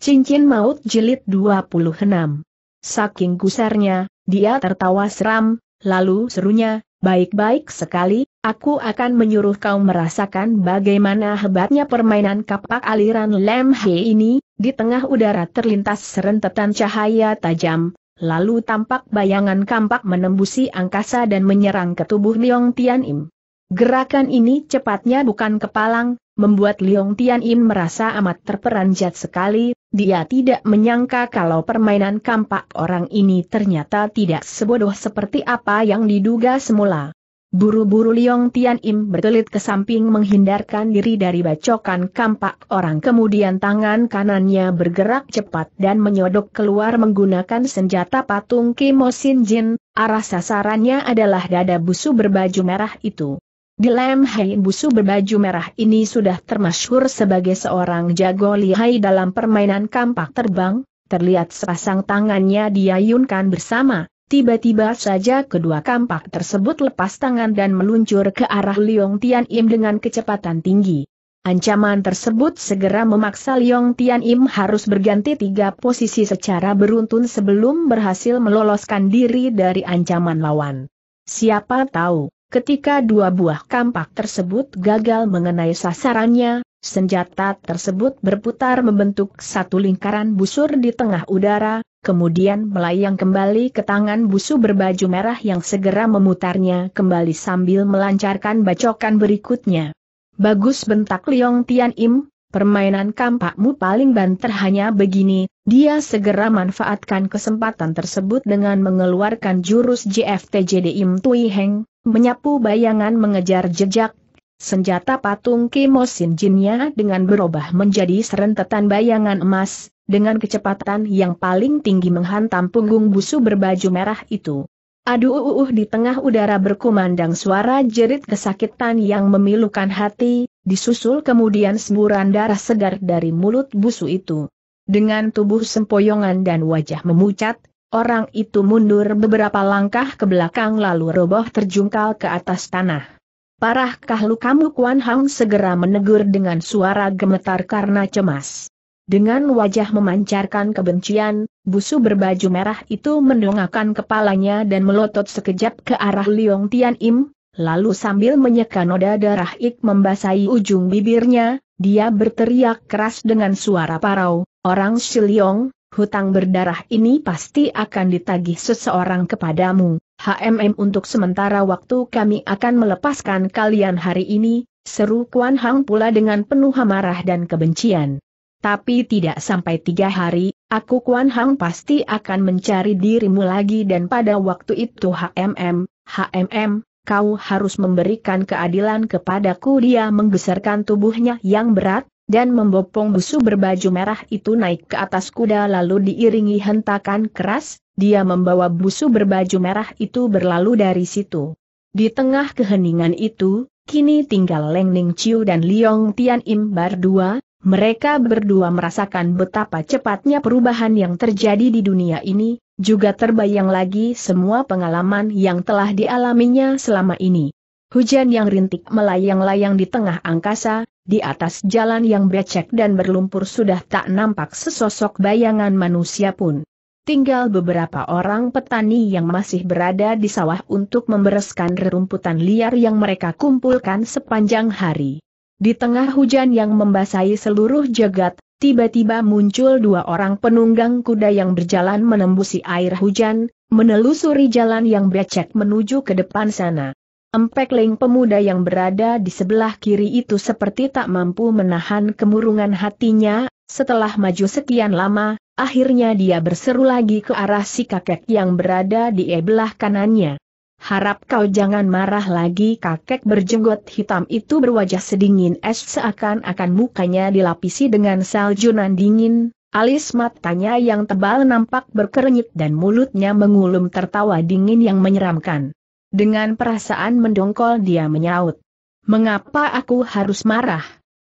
Cincin Maut Jilid 26. Saking gusarnya, dia tertawa seram, lalu serunya, baik-baik sekali, aku akan menyuruh kau merasakan bagaimana hebatnya permainan kapak aliran Lemhe ini, di tengah udara terlintas serentetan cahaya tajam, lalu tampak bayangan kampak menembusi angkasa dan menyerang ke tubuh Liong Tian Im. Gerakan ini cepatnya bukan kepalang, membuat Liong Tian Im merasa amat terperanjat sekali, dia tidak menyangka kalau permainan kampak orang ini ternyata tidak sebodoh seperti apa yang diduga semula. Buru-buru Liong Tian Im berkelit ke samping menghindarkan diri dari bacokan kampak orang kemudian tangan kanannya bergerak cepat dan menyodok keluar menggunakan senjata patung Kimo Sin Jin, arah sasarannya adalah dada busu berbaju merah itu. Dilem Hai Busu berbaju merah ini sudah termasyhur sebagai seorang jago lihai dalam permainan kampak terbang, terlihat sepasang tangannya diayunkan bersama, tiba-tiba saja kedua kampak tersebut lepas tangan dan meluncur ke arah Liong Tian Im dengan kecepatan tinggi. Ancaman tersebut segera memaksa Liong Tian Im harus berganti tiga posisi secara beruntun sebelum berhasil meloloskan diri dari ancaman lawan. Siapa tahu, Ketika dua buah kampak tersebut gagal mengenai sasarannya, senjata tersebut berputar membentuk satu lingkaran busur di tengah udara, kemudian melayang kembali ke tangan busu berbaju merah yang segera memutarnya kembali sambil melancarkan bacokan berikutnya. Bagus bentak Liong Tian Im, permainan kampakmu paling banter hanya begini, dia segera manfaatkan kesempatan tersebut dengan mengeluarkan jurus JFTJD Im Tui Heng, menyapu bayangan mengejar jejak. Senjata patung Kimosin Jinnya dengan berubah menjadi serentetan bayangan emas, dengan kecepatan yang paling tinggi menghantam punggung busu berbaju merah itu. Aduh uh, uh, uh, di tengah udara berkumandang suara jerit kesakitan yang memilukan hati, disusul kemudian semburan darah segar dari mulut busu itu. Dengan tubuh sempoyongan dan wajah memucat, Orang itu mundur beberapa langkah ke belakang lalu roboh terjungkal ke atas tanah. Parahkah lukamu Kuan Hang segera menegur dengan suara gemetar karena cemas. Dengan wajah memancarkan kebencian, busu berbaju merah itu mendongakkan kepalanya dan melotot sekejap ke arah Liong Tian Im, lalu sambil menyeka noda darah ik membasahi ujung bibirnya, dia berteriak keras dengan suara parau, Orang Shiliong, hutang berdarah ini pasti akan ditagih seseorang kepadamu. HMM untuk sementara waktu kami akan melepaskan kalian hari ini, seru Kuan Hang pula dengan penuh amarah dan kebencian. Tapi tidak sampai tiga hari, aku Kuan Hang pasti akan mencari dirimu lagi dan pada waktu itu HMM, HMM, kau harus memberikan keadilan kepadaku dia menggeserkan tubuhnya yang berat, dan membopong busu berbaju merah itu naik ke atas kuda lalu diiringi hentakan keras, dia membawa busu berbaju merah itu berlalu dari situ. Di tengah keheningan itu, kini tinggal Leng Ning Chiu dan Liong Tian Im berdua, mereka berdua merasakan betapa cepatnya perubahan yang terjadi di dunia ini, juga terbayang lagi semua pengalaman yang telah dialaminya selama ini. Hujan yang rintik melayang-layang di tengah angkasa, di atas jalan yang becek dan berlumpur sudah tak nampak sesosok bayangan manusia pun. Tinggal beberapa orang petani yang masih berada di sawah untuk membereskan rerumputan liar yang mereka kumpulkan sepanjang hari. Di tengah hujan yang membasahi seluruh jagat, tiba-tiba muncul dua orang penunggang kuda yang berjalan menembusi air hujan, menelusuri jalan yang becek menuju ke depan sana. Empekling pemuda yang berada di sebelah kiri itu seperti tak mampu menahan kemurungan hatinya, setelah maju sekian lama, akhirnya dia berseru lagi ke arah si kakek yang berada di sebelah kanannya. Harap kau jangan marah lagi kakek berjenggot hitam itu berwajah sedingin es seakan-akan mukanya dilapisi dengan saljunan dingin, alis matanya yang tebal nampak berkerenyit dan mulutnya mengulum tertawa dingin yang menyeramkan. Dengan perasaan mendongkol dia menyaut. Mengapa aku harus marah?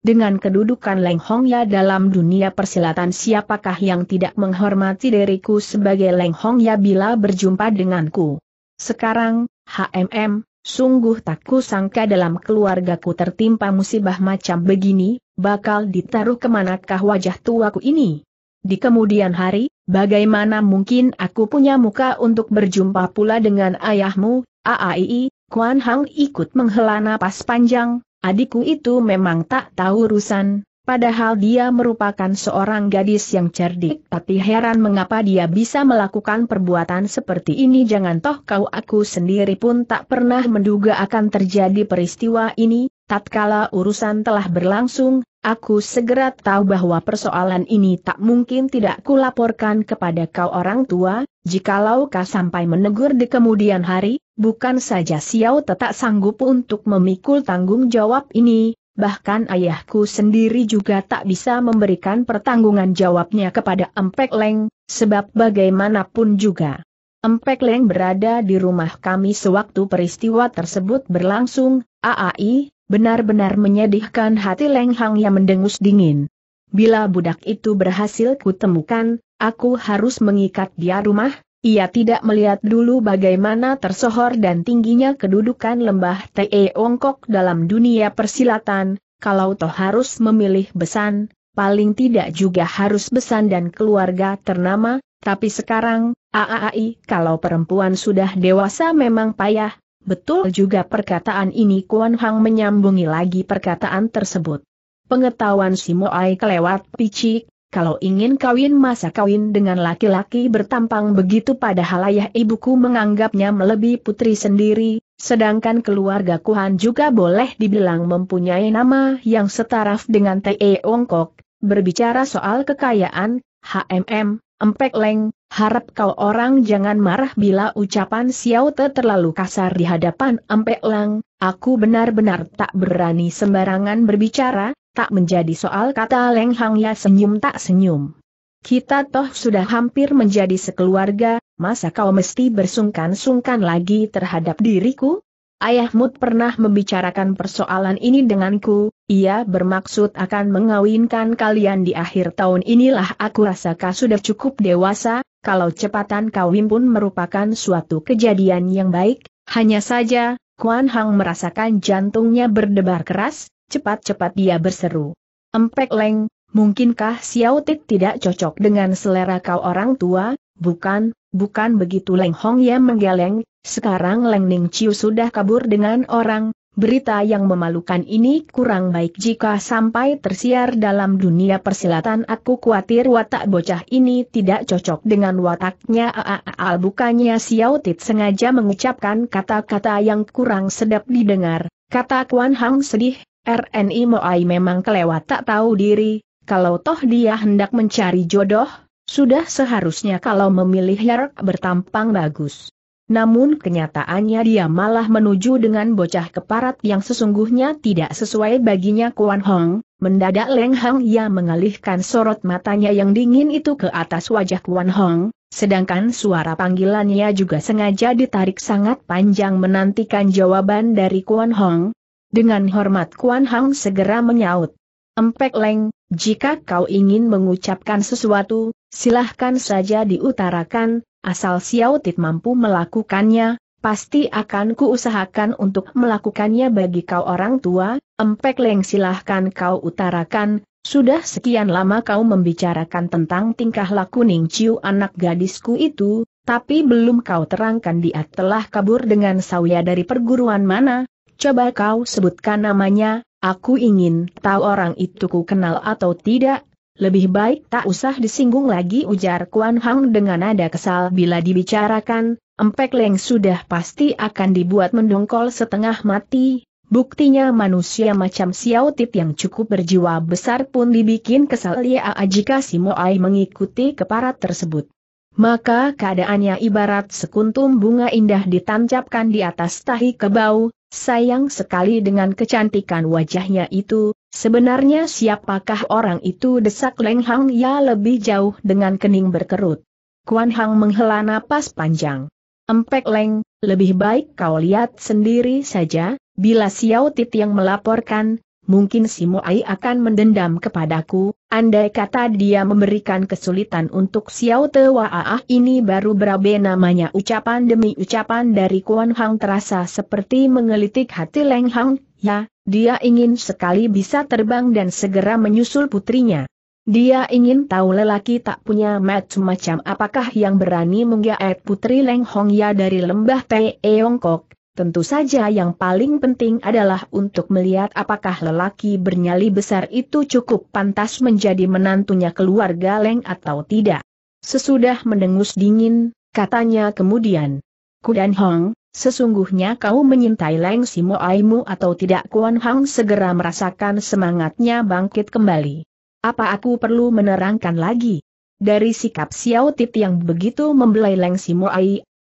Dengan kedudukan Leng Hong Ya dalam dunia persilatan siapakah yang tidak menghormati diriku sebagai Leng Hong Ya bila berjumpa denganku? Sekarang, HMM, sungguh tak kusangka dalam keluargaku tertimpa musibah macam begini, bakal ditaruh kemanakah wajah tuaku ini? Di kemudian hari, bagaimana mungkin aku punya muka untuk berjumpa pula dengan ayahmu Aai, Kuan Hang ikut menghela napas panjang, adikku itu memang tak tahu urusan, padahal dia merupakan seorang gadis yang cerdik tapi heran mengapa dia bisa melakukan perbuatan seperti ini jangan toh kau aku sendiri pun tak pernah menduga akan terjadi peristiwa ini, tatkala urusan telah berlangsung, Aku segera tahu bahwa persoalan ini tak mungkin tidak kulaporkan kepada kau orang tua, jikalau kau sampai menegur di kemudian hari, Bukan saja Xiao tak sanggup untuk memikul tanggung jawab ini, bahkan ayahku sendiri juga tak bisa memberikan pertanggungan jawabnya kepada Empek Leng, sebab bagaimanapun juga. Empek Leng berada di rumah kami sewaktu peristiwa tersebut berlangsung, AAI, benar-benar menyedihkan hati Leng Hang yang mendengus dingin. Bila budak itu berhasil kutemukan, aku harus mengikat dia rumah, ia tidak melihat dulu bagaimana tersohor dan tingginya kedudukan lembah Te Ongkok dalam dunia persilatan, kalau toh harus memilih besan, paling tidak juga harus besan dan keluarga ternama, tapi sekarang, AAI kalau perempuan sudah dewasa memang payah, betul juga perkataan ini Kuan Hang menyambungi lagi perkataan tersebut. Pengetahuan Moai kelewat picik, kalau ingin kawin masa kawin dengan laki-laki bertampang begitu padahal ayah ibuku menganggapnya melebihi putri sendiri, sedangkan keluarga Kuhan juga boleh dibilang mempunyai nama yang setaraf dengan T.E. Ongkok, berbicara soal kekayaan, HMM, Empek Leng, harap kau orang jangan marah bila ucapan Xiao Te terlalu kasar di hadapan Empek Leng, aku benar-benar tak berani sembarangan berbicara, tak menjadi soal kata Leng Hang ya senyum tak senyum. Kita toh sudah hampir menjadi sekeluarga, masa kau mesti bersungkan-sungkan lagi terhadap diriku? Ayahmu pernah membicarakan persoalan ini denganku, ia bermaksud akan mengawinkan kalian di akhir tahun inilah aku rasa kau sudah cukup dewasa, kalau cepatan kawin pun merupakan suatu kejadian yang baik, hanya saja, Kuan Hang merasakan jantungnya berdebar keras, cepat-cepat dia berseru. Empek leng, mungkinkah Xiao Tit tidak cocok dengan selera kau orang tua? Bukan, bukan begitu Leng Hong yang menggeleng, sekarang Leng Ning Chiu sudah kabur dengan orang, berita yang memalukan ini kurang baik jika sampai tersiar dalam dunia persilatan aku khawatir watak bocah ini tidak cocok dengan wataknya Al bukannya Xiao Tit sengaja mengucapkan kata-kata yang kurang sedap didengar, kata Kuan Hang sedih, RNI Moai memang kelewat tak tahu diri, kalau toh dia hendak mencari jodoh, sudah seharusnya kalau memilih Herk bertampang bagus. Namun kenyataannya dia malah menuju dengan bocah keparat yang sesungguhnya tidak sesuai baginya Kuan Hong, Mendadak Leng Hang ia mengalihkan sorot matanya yang dingin itu ke atas wajah Kuan Hong, sedangkan suara panggilannya juga sengaja ditarik sangat panjang menantikan jawaban dari Kuan Hong, dengan hormat Kuan Hang segera menyaut. Empek Leng, jika kau ingin mengucapkan sesuatu, silahkan saja diutarakan, asal Xiao Tit mampu melakukannya, pasti akan kuusahakan untuk melakukannya bagi kau orang tua, Empek Leng silahkan kau utarakan, sudah sekian lama kau membicarakan tentang tingkah laku Ning Ciu anak gadisku itu, tapi belum kau terangkan dia telah kabur dengan sawya dari perguruan mana, Coba kau sebutkan namanya, aku ingin tahu orang itu ku kenal atau tidak. Lebih baik tak usah disinggung lagi ujar Kuan Hang dengan nada kesal bila dibicarakan, Empek Leng sudah pasti akan dibuat mendongkol setengah mati, Buktinya manusia macam Xiao Tit yang cukup berjiwa besar pun dibikin kesal ya jika si Moai mengikuti keparat tersebut. Maka keadaannya ibarat sekuntum bunga indah ditancapkan di atas tahi kebau, Sayang sekali dengan kecantikan wajahnya itu, sebenarnya siapakah orang itu desak Leng Hang ya lebih jauh dengan kening berkerut. Kuan Hang menghela napas panjang. Empek Leng, lebih baik kau lihat sendiri saja, bila Xiao Tit yang melaporkan, mungkin si Moai akan mendendam kepadaku, Andai kata dia memberikan kesulitan untuk Xiao Te Waah ini baru berabe namanya ucapan demi ucapan dari Kuan Hang terasa seperti mengelitik hati Leng Hang, ya, dia ingin sekali bisa terbang dan segera menyusul putrinya. Dia ingin tahu lelaki tak punya macam-macam apakah yang berani menggaet putri Leng Hong Ya dari lembah Eongkok. Tentu saja yang paling penting adalah untuk melihat apakah lelaki bernyali besar itu cukup pantas menjadi menantunya keluarga Leng atau tidak. Sesudah mendengus dingin, katanya kemudian, Kudan Hong, sesungguhnya kau menyintai Leng Simo Aimu atau tidak Kuan Hong segera merasakan semangatnya bangkit kembali. Apa aku perlu menerangkan lagi? Dari sikap Xiao Tit yang begitu membelai Leng Simo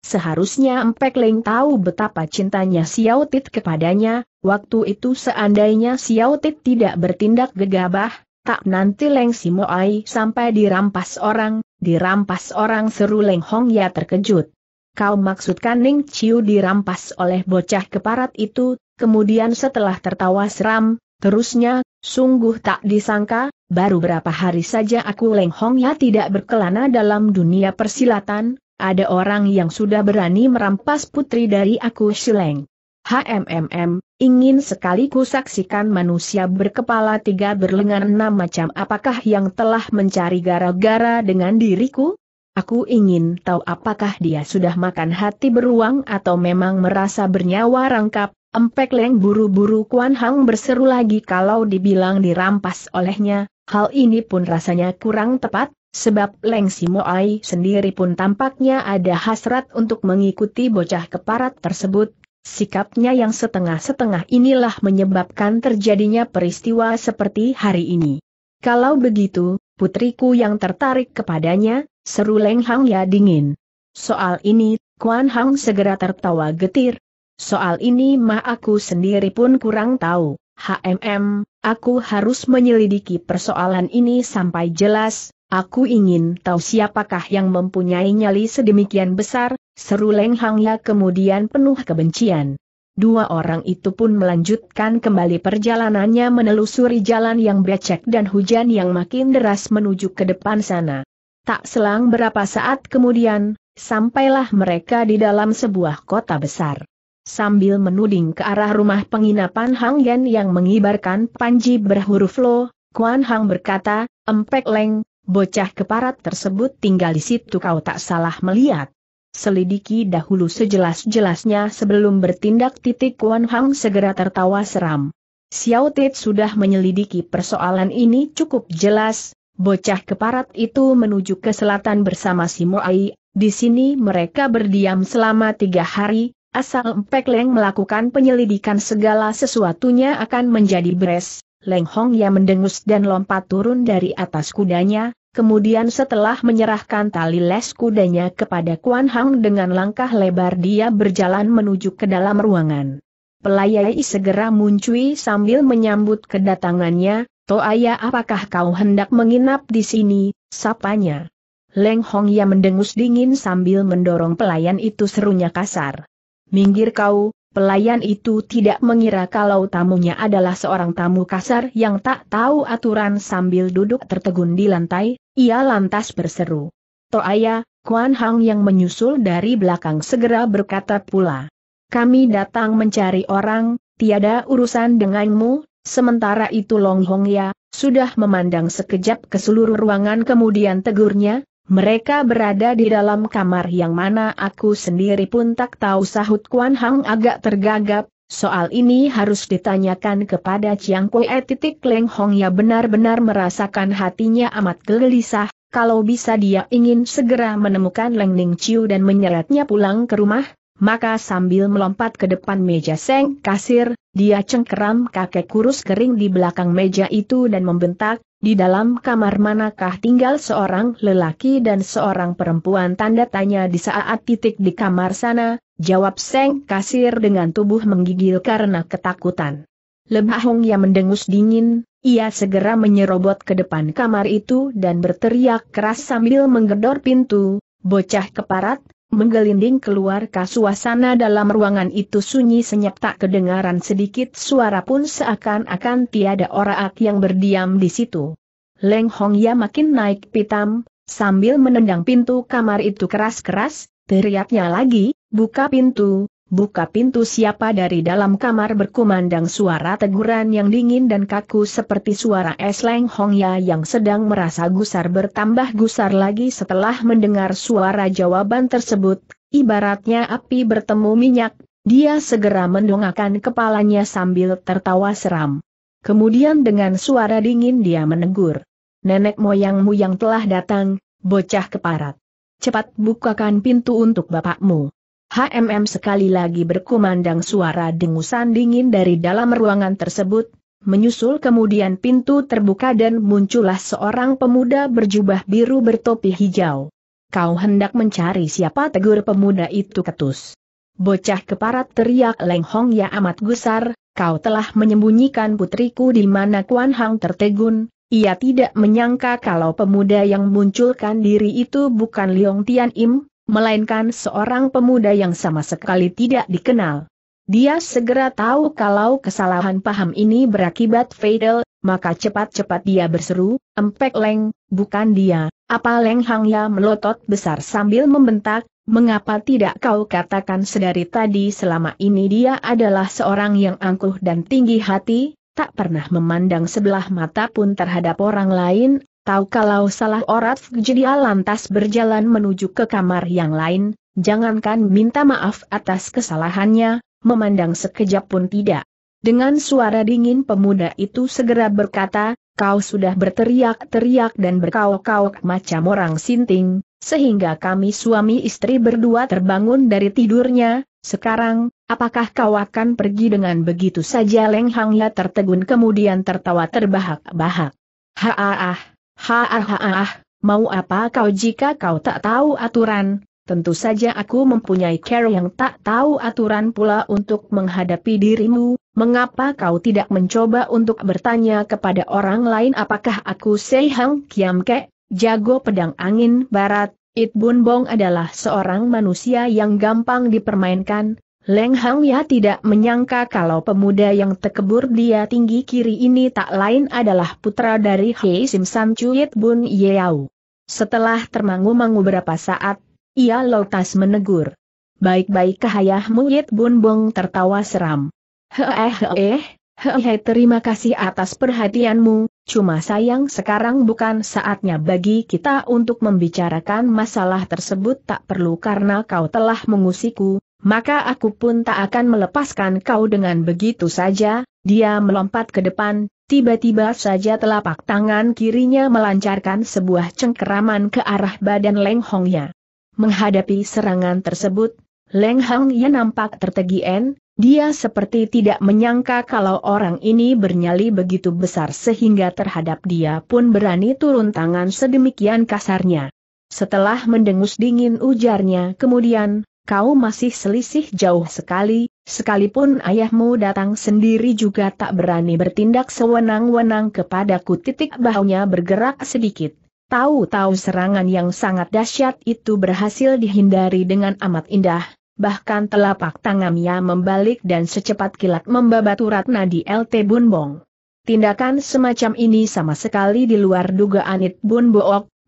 Seharusnya Empek Leng tahu betapa cintanya Xiao Tit kepadanya, waktu itu seandainya Xiao Tit tidak bertindak gegabah, tak nanti Leng Simoai sampai dirampas orang, dirampas orang seru Leng Hong ya terkejut. Kau maksudkan Ning Chiu dirampas oleh bocah keparat itu, kemudian setelah tertawa seram, terusnya, sungguh tak disangka, baru berapa hari saja aku Leng Hong ya tidak berkelana dalam dunia persilatan, ada orang yang sudah berani merampas putri dari aku Shileng. HMMM, ingin sekali ku saksikan manusia berkepala tiga berlengan enam macam apakah yang telah mencari gara-gara dengan diriku? Aku ingin tahu apakah dia sudah makan hati beruang atau memang merasa bernyawa rangkap, Empek Leng buru-buru Kuan Hang berseru lagi kalau dibilang dirampas olehnya, hal ini pun rasanya kurang tepat, Sebab Leng Simoai sendiri pun tampaknya ada hasrat untuk mengikuti bocah keparat tersebut, sikapnya yang setengah-setengah inilah menyebabkan terjadinya peristiwa seperti hari ini. Kalau begitu, putriku yang tertarik kepadanya, seru Leng Hang ya dingin. Soal ini, Kuan Hang segera tertawa getir. Soal ini mah aku sendiri pun kurang tahu, HMM, aku harus menyelidiki persoalan ini sampai jelas, Aku ingin tahu siapakah yang mempunyai nyali sedemikian besar, seru Leng Hang Ya kemudian penuh kebencian. Dua orang itu pun melanjutkan kembali perjalanannya menelusuri jalan yang becek dan hujan yang makin deras menuju ke depan sana. Tak selang berapa saat kemudian, sampailah mereka di dalam sebuah kota besar. Sambil menuding ke arah rumah penginapan Hang Yan yang mengibarkan panji berhuruf Lo, Kuan Hang berkata, Empek Leng, Bocah keparat tersebut tinggal di situ kau tak salah melihat. Selidiki dahulu sejelas-jelasnya sebelum bertindak titik Wan Hang segera tertawa seram. Xiao Tit sudah menyelidiki persoalan ini cukup jelas, bocah keparat itu menuju ke selatan bersama si Moai, di sini mereka berdiam selama tiga hari, asal Mpek Leng melakukan penyelidikan segala sesuatunya akan menjadi beres, Leng Hong Ya mendengus dan lompat turun dari atas kudanya, kemudian setelah menyerahkan tali les kudanya kepada Kuan Hang dengan langkah lebar dia berjalan menuju ke dalam ruangan. Pelayai segera muncul sambil menyambut kedatangannya, Toaya apakah kau hendak menginap di sini, sapanya. Leng Hong Ya mendengus dingin sambil mendorong pelayan itu serunya kasar. Minggir kau, Pelayan itu tidak mengira kalau tamunya adalah seorang tamu kasar yang tak tahu aturan sambil duduk tertegun di lantai, ia lantas berseru. Toaya, Kuan Hang yang menyusul dari belakang segera berkata pula. Kami datang mencari orang, tiada urusan denganmu, sementara itu Long Hong Ya, sudah memandang sekejap ke seluruh ruangan kemudian tegurnya, mereka berada di dalam kamar yang mana aku sendiri pun tak tahu sahut Kuan Hang agak tergagap, soal ini harus ditanyakan kepada Chiang Kue titik Leng Hong ya benar-benar merasakan hatinya amat gelisah, kalau bisa dia ingin segera menemukan Leng Ning Chiu dan menyeretnya pulang ke rumah, maka sambil melompat ke depan meja seng kasir, dia cengkeram kakek kurus kering di belakang meja itu dan membentak, di dalam kamar manakah tinggal seorang lelaki dan seorang perempuan tanda tanya di saat titik di kamar sana, jawab Seng Kasir dengan tubuh menggigil karena ketakutan. Lebah Hong yang mendengus dingin, ia segera menyerobot ke depan kamar itu dan berteriak keras sambil menggedor pintu, bocah keparat, menggelinding keluar ke suasana dalam ruangan itu sunyi senyap tak kedengaran sedikit suara pun seakan-akan tiada orang yang berdiam di situ. Leng Hong Ya makin naik pitam, sambil menendang pintu kamar itu keras-keras, teriaknya lagi, buka pintu, buka pintu siapa dari dalam kamar berkumandang suara teguran yang dingin dan kaku seperti suara es Hongya yang sedang merasa gusar bertambah gusar lagi setelah mendengar suara jawaban tersebut, ibaratnya api bertemu minyak, dia segera mendongakkan kepalanya sambil tertawa seram. Kemudian dengan suara dingin dia menegur. Nenek moyangmu yang telah datang, bocah keparat. Cepat bukakan pintu untuk bapakmu. HMM sekali lagi berkumandang suara dengusan dingin dari dalam ruangan tersebut, menyusul kemudian pintu terbuka dan muncullah seorang pemuda berjubah biru bertopi hijau. Kau hendak mencari siapa tegur pemuda itu ketus. Bocah keparat teriak Leng Hong ya amat gusar, kau telah menyembunyikan putriku di mana Kuan Hang tertegun, ia tidak menyangka kalau pemuda yang munculkan diri itu bukan Liong Tian Im, melainkan seorang pemuda yang sama sekali tidak dikenal. Dia segera tahu kalau kesalahan paham ini berakibat fatal, maka cepat-cepat dia berseru, empek leng, bukan dia, apa leng hang ya? melotot besar sambil membentak, mengapa tidak kau katakan sedari tadi selama ini dia adalah seorang yang angkuh dan tinggi hati, tak pernah memandang sebelah mata pun terhadap orang lain, Tahu kalau salah orat jadi lantas berjalan menuju ke kamar yang lain, jangankan minta maaf atas kesalahannya, memandang sekejap pun tidak. Dengan suara dingin pemuda itu segera berkata, kau sudah berteriak-teriak dan berkauk kauk macam orang sinting, sehingga kami suami istri berdua terbangun dari tidurnya, sekarang, apakah kau akan pergi dengan begitu saja lenghangnya tertegun kemudian tertawa terbahak-bahak. Haaah. Hahaha, ah, mau apa kau jika kau tak tahu aturan? Tentu saja aku mempunyai care yang tak tahu aturan pula untuk menghadapi dirimu, mengapa kau tidak mencoba untuk bertanya kepada orang lain apakah aku Hang, Kiam Ke, jago pedang angin barat, It Bun Bong adalah seorang manusia yang gampang dipermainkan, Leng Hang Ya tidak menyangka kalau pemuda yang tekebur dia tinggi kiri ini tak lain adalah putra dari Hei Sim San Chuyit Bun Yeau. Setelah termangu-mangu beberapa saat, ia lotas menegur. Baik-baik kahayahmu Yit Bun Bong tertawa seram. Hehehe, heeh, eh, eh, terima kasih atas perhatianmu, cuma sayang sekarang bukan saatnya bagi kita untuk membicarakan masalah tersebut tak perlu karena kau telah mengusiku, maka aku pun tak akan melepaskan kau dengan begitu saja, dia melompat ke depan, tiba-tiba saja telapak tangan kirinya melancarkan sebuah cengkeraman ke arah badan Leng Hongnya. Menghadapi serangan tersebut, Leng Hong yang nampak tertegien, dia seperti tidak menyangka kalau orang ini bernyali begitu besar sehingga terhadap dia pun berani turun tangan sedemikian kasarnya. Setelah mendengus dingin ujarnya kemudian, kau masih selisih jauh sekali, sekalipun ayahmu datang sendiri juga tak berani bertindak sewenang-wenang kepadaku titik bahunya bergerak sedikit. Tahu-tahu serangan yang sangat dahsyat itu berhasil dihindari dengan amat indah, bahkan telapak tangannya membalik dan secepat kilat membabat urat nadi LT Bunbong. Tindakan semacam ini sama sekali di luar dugaan It Bun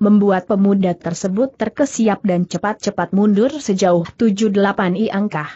membuat pemuda tersebut terkesiap dan cepat-cepat mundur sejauh 7-8 i angkah.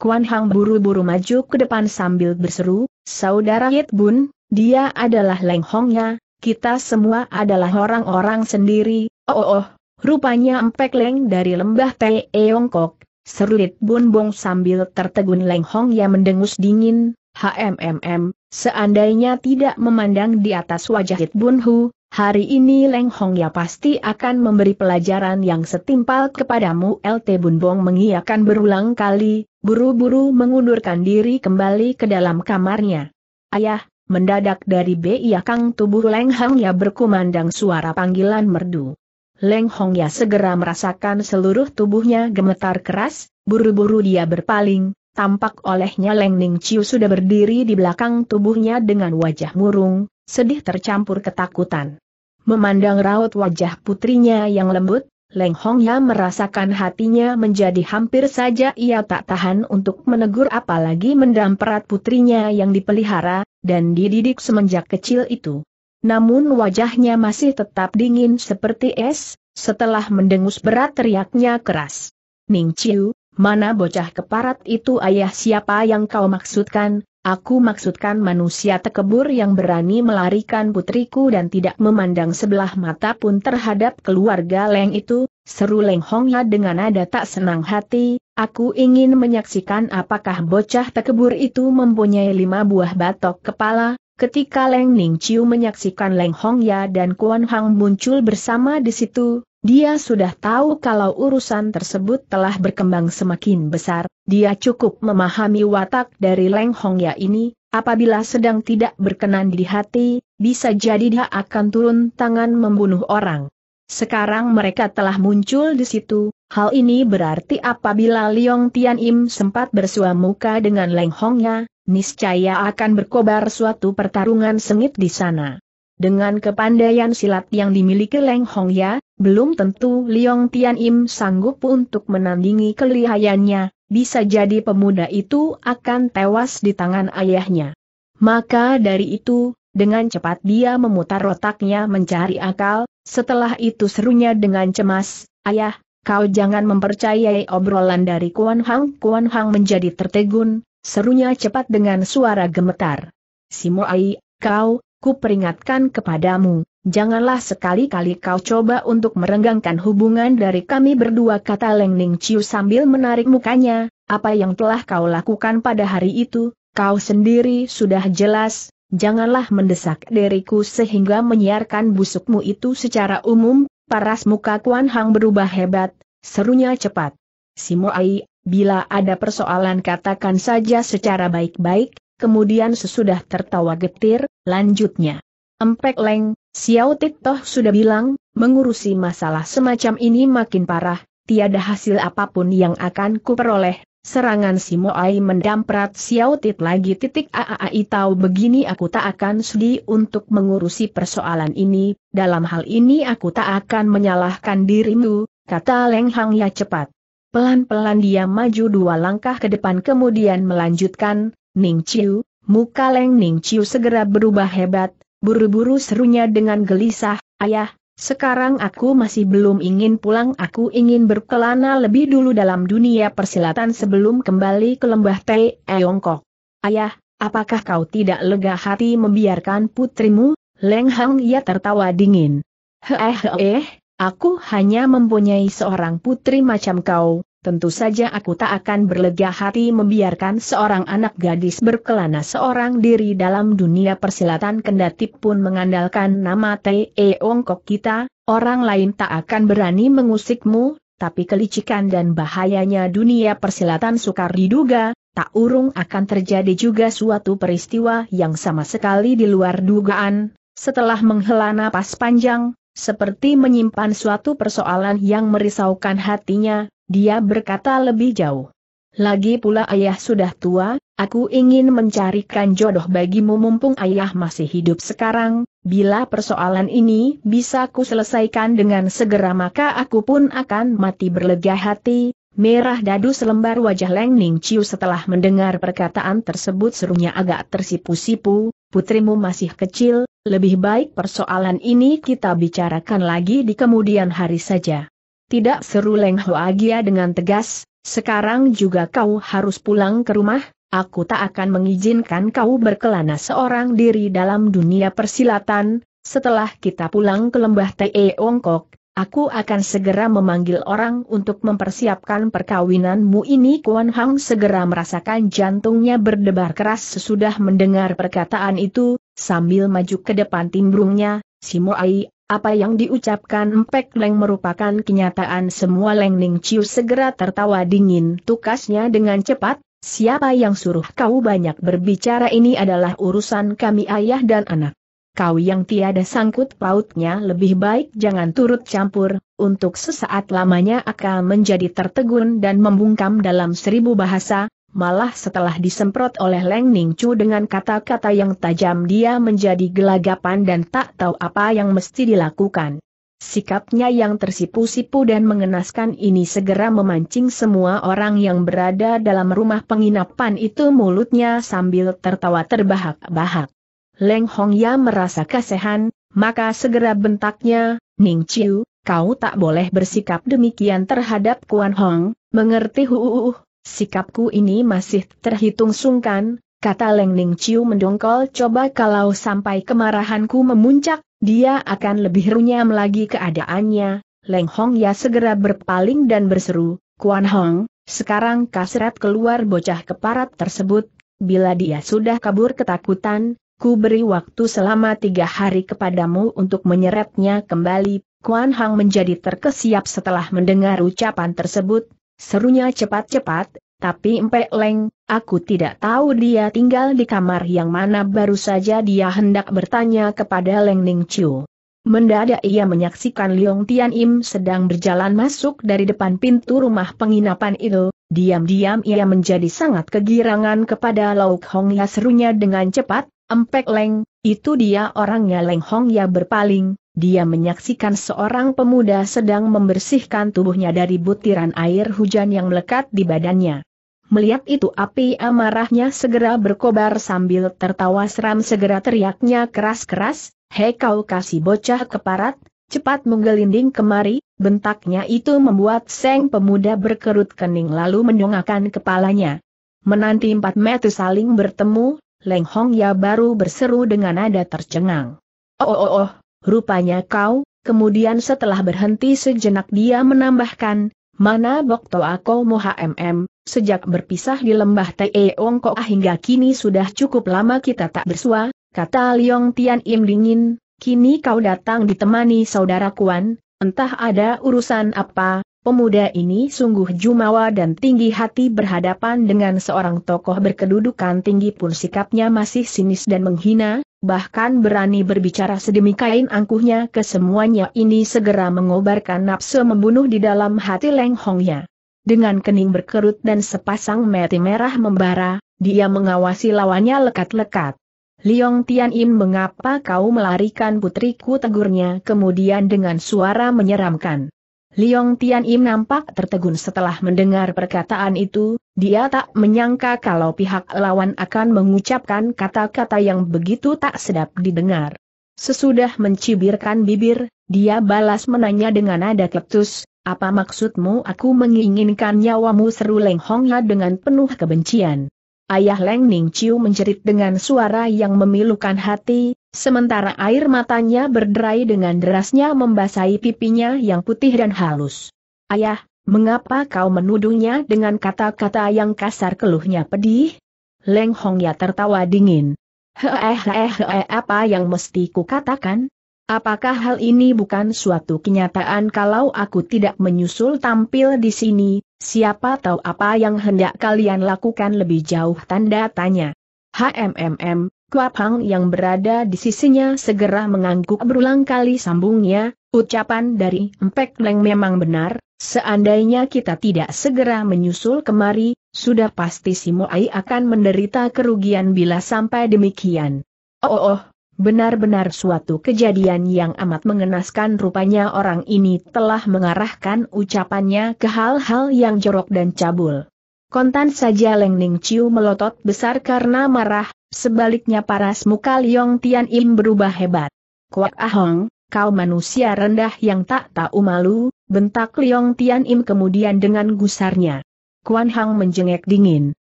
Kuan Hang buru-buru maju ke depan sambil berseru, Saudara Yit Bun, dia adalah Leng Hongnya, kita semua adalah orang-orang sendiri, oh oh oh, rupanya empek Leng dari lembah Eongkok, seru Yit Bun Bong sambil tertegun Leng Hong yang mendengus dingin, HMMM, seandainya tidak memandang di atas wajah Hit Bun Hu, Hari ini Leng Hong ya pasti akan memberi pelajaran yang setimpal kepadamu. LT Bunbong mengiakan berulang kali, buru-buru mengundurkan diri kembali ke dalam kamarnya. Ayah, mendadak dari Bia Kang tubuh Leng Hong ya berkumandang suara panggilan merdu. Leng Hong ya segera merasakan seluruh tubuhnya gemetar keras, buru-buru dia berpaling, tampak olehnya Leng Ning Chiu sudah berdiri di belakang tubuhnya dengan wajah murung, sedih tercampur ketakutan. Memandang raut wajah putrinya yang lembut, Leng Hongya merasakan hatinya menjadi hampir saja ia tak tahan untuk menegur apalagi mendamperat putrinya yang dipelihara, dan dididik semenjak kecil itu. Namun wajahnya masih tetap dingin seperti es, setelah mendengus berat teriaknya keras. Ning Chiu, mana bocah keparat itu ayah siapa yang kau maksudkan, Aku maksudkan manusia tekebur yang berani melarikan putriku dan tidak memandang sebelah mata pun terhadap keluarga Leng itu, seru Leng Hongya dengan nada tak senang hati, aku ingin menyaksikan apakah bocah tekebur itu mempunyai lima buah batok kepala, ketika Leng Ningqiu menyaksikan Leng Hongya dan Kuan Hang muncul bersama di situ, dia sudah tahu kalau urusan tersebut telah berkembang semakin besar, dia cukup memahami watak dari Leng Hong Ya ini, apabila sedang tidak berkenan di hati, bisa jadi dia akan turun tangan membunuh orang. Sekarang mereka telah muncul di situ, hal ini berarti apabila Liong Tian Im sempat bersua muka dengan Leng Hong Ya, niscaya akan berkobar suatu pertarungan sengit di sana. Dengan kepandaian silat yang dimiliki Leng Hong Ya, belum tentu Liong Tian Im sanggup untuk menandingi kelihayannya, bisa jadi pemuda itu akan tewas di tangan ayahnya. Maka dari itu, dengan cepat dia memutar otaknya mencari akal, setelah itu serunya dengan cemas, Ayah, kau jangan mempercayai obrolan dari Kuan Hang. Kuan Hang menjadi tertegun, serunya cepat dengan suara gemetar. Simo Ai, kau, ku peringatkan kepadamu, janganlah sekali-kali kau coba untuk merenggangkan hubungan dari kami berdua kata Leng Ning Chiu sambil menarik mukanya, apa yang telah kau lakukan pada hari itu, kau sendiri sudah jelas, janganlah mendesak diriku sehingga menyiarkan busukmu itu secara umum, paras muka Kuan Hang berubah hebat, serunya cepat. Simo Ai, bila ada persoalan katakan saja secara baik-baik, kemudian sesudah tertawa getir, lanjutnya. Empek Leng, Xiao Tit Toh sudah bilang, mengurusi masalah semacam ini makin parah, tiada hasil apapun yang akan kuperoleh. Serangan si Moai mendamprat Xiao Tit lagi titik aaai tahu begini aku tak akan sudi untuk mengurusi persoalan ini, dalam hal ini aku tak akan menyalahkan dirimu, kata Leng Hang ya cepat. Pelan-pelan dia maju dua langkah ke depan kemudian melanjutkan, Ning Chiu, muka Leng Ning Chiu segera berubah hebat, buru-buru serunya dengan gelisah, ayah, sekarang aku masih belum ingin pulang aku ingin berkelana lebih dulu dalam dunia persilatan sebelum kembali ke lembah Tei Eongkok. Ayah, apakah kau tidak lega hati membiarkan putrimu? Leng Hang ia tertawa dingin. Heh heh, aku hanya mempunyai seorang putri macam kau, tentu saja aku tak akan berlega hati membiarkan seorang anak gadis berkelana seorang diri dalam dunia persilatan kendati pun mengandalkan nama T.E. Ongkok kita, orang lain tak akan berani mengusikmu, tapi kelicikan dan bahayanya dunia persilatan sukar diduga, tak urung akan terjadi juga suatu peristiwa yang sama sekali di luar dugaan, setelah menghela napas panjang, seperti menyimpan suatu persoalan yang merisaukan hatinya, dia berkata lebih jauh. Lagi pula ayah sudah tua, aku ingin mencarikan jodoh bagimu mumpung ayah masih hidup sekarang, bila persoalan ini bisa ku selesaikan dengan segera maka aku pun akan mati berlega hati, Merah dadu selembar wajah Leng Ning Chiu setelah mendengar perkataan tersebut serunya agak tersipu-sipu, putrimu masih kecil, lebih baik persoalan ini kita bicarakan lagi di kemudian hari saja. Tidak seru Leng Agia dengan tegas, sekarang juga kau harus pulang ke rumah, aku tak akan mengizinkan kau berkelana seorang diri dalam dunia persilatan, setelah kita pulang ke lembah T.E. Ongkok, aku akan segera memanggil orang untuk mempersiapkan perkawinanmu ini Kuan Hang segera merasakan jantungnya berdebar keras sesudah mendengar perkataan itu, sambil maju ke depan timbrungnya, Simo Ai apa yang diucapkan Mpek Leng merupakan kenyataan semua Leng Ning Chiu segera tertawa dingin tukasnya dengan cepat, siapa yang suruh kau banyak berbicara ini adalah urusan kami ayah dan anak. Kau yang tiada sangkut pautnya lebih baik jangan turut campur, untuk sesaat lamanya akan menjadi tertegun dan membungkam dalam seribu bahasa, malah setelah disemprot oleh Leng Ning Chu dengan kata-kata yang tajam dia menjadi gelagapan dan tak tahu apa yang mesti dilakukan. Sikapnya yang tersipu-sipu dan mengenaskan ini segera memancing semua orang yang berada dalam rumah penginapan itu mulutnya sambil tertawa terbahak-bahak. Leng Hong Ya merasa kasihan maka segera bentaknya, Ning Chiu, kau tak boleh bersikap demikian terhadap Kuan Hong, mengerti huuuh, Sikapku ini masih terhitung sungkan, kata Leng Ning Chiu mendongkol coba kalau sampai kemarahanku memuncak, dia akan lebih runyam lagi keadaannya. Leng Hong Ya segera berpaling dan berseru, Kuan Hong, sekarang kasret keluar bocah keparat tersebut, bila dia sudah kabur ketakutan, ku beri waktu selama tiga hari kepadamu untuk menyeretnya kembali. Kuan Hong menjadi terkesiap setelah mendengar ucapan tersebut, Serunya cepat-cepat, tapi Empek Leng, aku tidak tahu dia tinggal di kamar yang mana baru saja dia hendak bertanya kepada Leng Ning Chiu. Mendadak ia menyaksikan Liong Tian Im sedang berjalan masuk dari depan pintu rumah penginapan itu, diam-diam ia menjadi sangat kegirangan kepada Lauk Hong Ya serunya dengan cepat, Empek Leng, itu dia orangnya Leng Hong Ya berpaling, dia menyaksikan seorang pemuda sedang membersihkan tubuhnya dari butiran air hujan yang melekat di badannya. Melihat itu api amarahnya segera berkobar sambil tertawa seram segera teriaknya keras-keras, Hei kau kasih bocah keparat, cepat menggelinding kemari, bentaknya itu membuat seng pemuda berkerut kening lalu mendongakkan kepalanya. Menanti empat meter saling bertemu, Leng Hong Ya baru berseru dengan nada tercengang. oh oh, oh, oh Rupanya kau, kemudian setelah berhenti sejenak dia menambahkan, mana Bokto aku Mohamm, sejak berpisah di lembah Teongkok hingga kini sudah cukup lama kita tak bersua, kata Liong Tian Im dingin, kini kau datang ditemani saudara Kuan, entah ada urusan apa, Pemuda ini sungguh jumawa dan tinggi hati berhadapan dengan seorang tokoh berkedudukan tinggi pun sikapnya masih sinis dan menghina, bahkan berani berbicara sedemikian angkuhnya kesemuanya ini segera mengobarkan nafsu membunuh di dalam hati Leng Hongnya. Dengan kening berkerut dan sepasang mata merah membara, dia mengawasi lawannya lekat-lekat. Liong Yin, mengapa kau melarikan putriku tegurnya kemudian dengan suara menyeramkan. Liong Tian Im nampak tertegun setelah mendengar perkataan itu, dia tak menyangka kalau pihak lawan akan mengucapkan kata-kata yang begitu tak sedap didengar. Sesudah mencibirkan bibir, dia balas menanya dengan nada ketus, apa maksudmu aku menginginkan nyawamu seru Leng Hong Ya dengan penuh kebencian. Ayah Leng Ning Chiu menjerit dengan suara yang memilukan hati, Sementara air matanya berderai dengan derasnya membasahi pipinya yang putih dan halus. Ayah, mengapa kau menuduhnya dengan kata-kata yang kasar keluhnya pedih? Leng Hongya tertawa dingin. Heeh apa yang mesti katakan? Apakah hal ini bukan suatu kenyataan kalau aku tidak menyusul tampil di sini, siapa tahu apa yang hendak kalian lakukan lebih jauh tanda tanya. HMMM, Kuapang yang berada di sisinya segera mengangguk berulang kali sambungnya, ucapan dari Empek Leng memang benar, seandainya kita tidak segera menyusul kemari, sudah pasti si Moai akan menderita kerugian bila sampai demikian. Oh, oh, benar-benar suatu kejadian yang amat mengenaskan rupanya orang ini telah mengarahkan ucapannya ke hal-hal yang jorok dan cabul. Kontan saja Leng Ning Chiu melotot besar karena marah, Sebaliknya paras muka Liong Tian Im berubah hebat. Kuak Ahong, kau manusia rendah yang tak tahu malu, bentak Liong Tian Im kemudian dengan gusarnya. Kuan Hang menjengek dingin.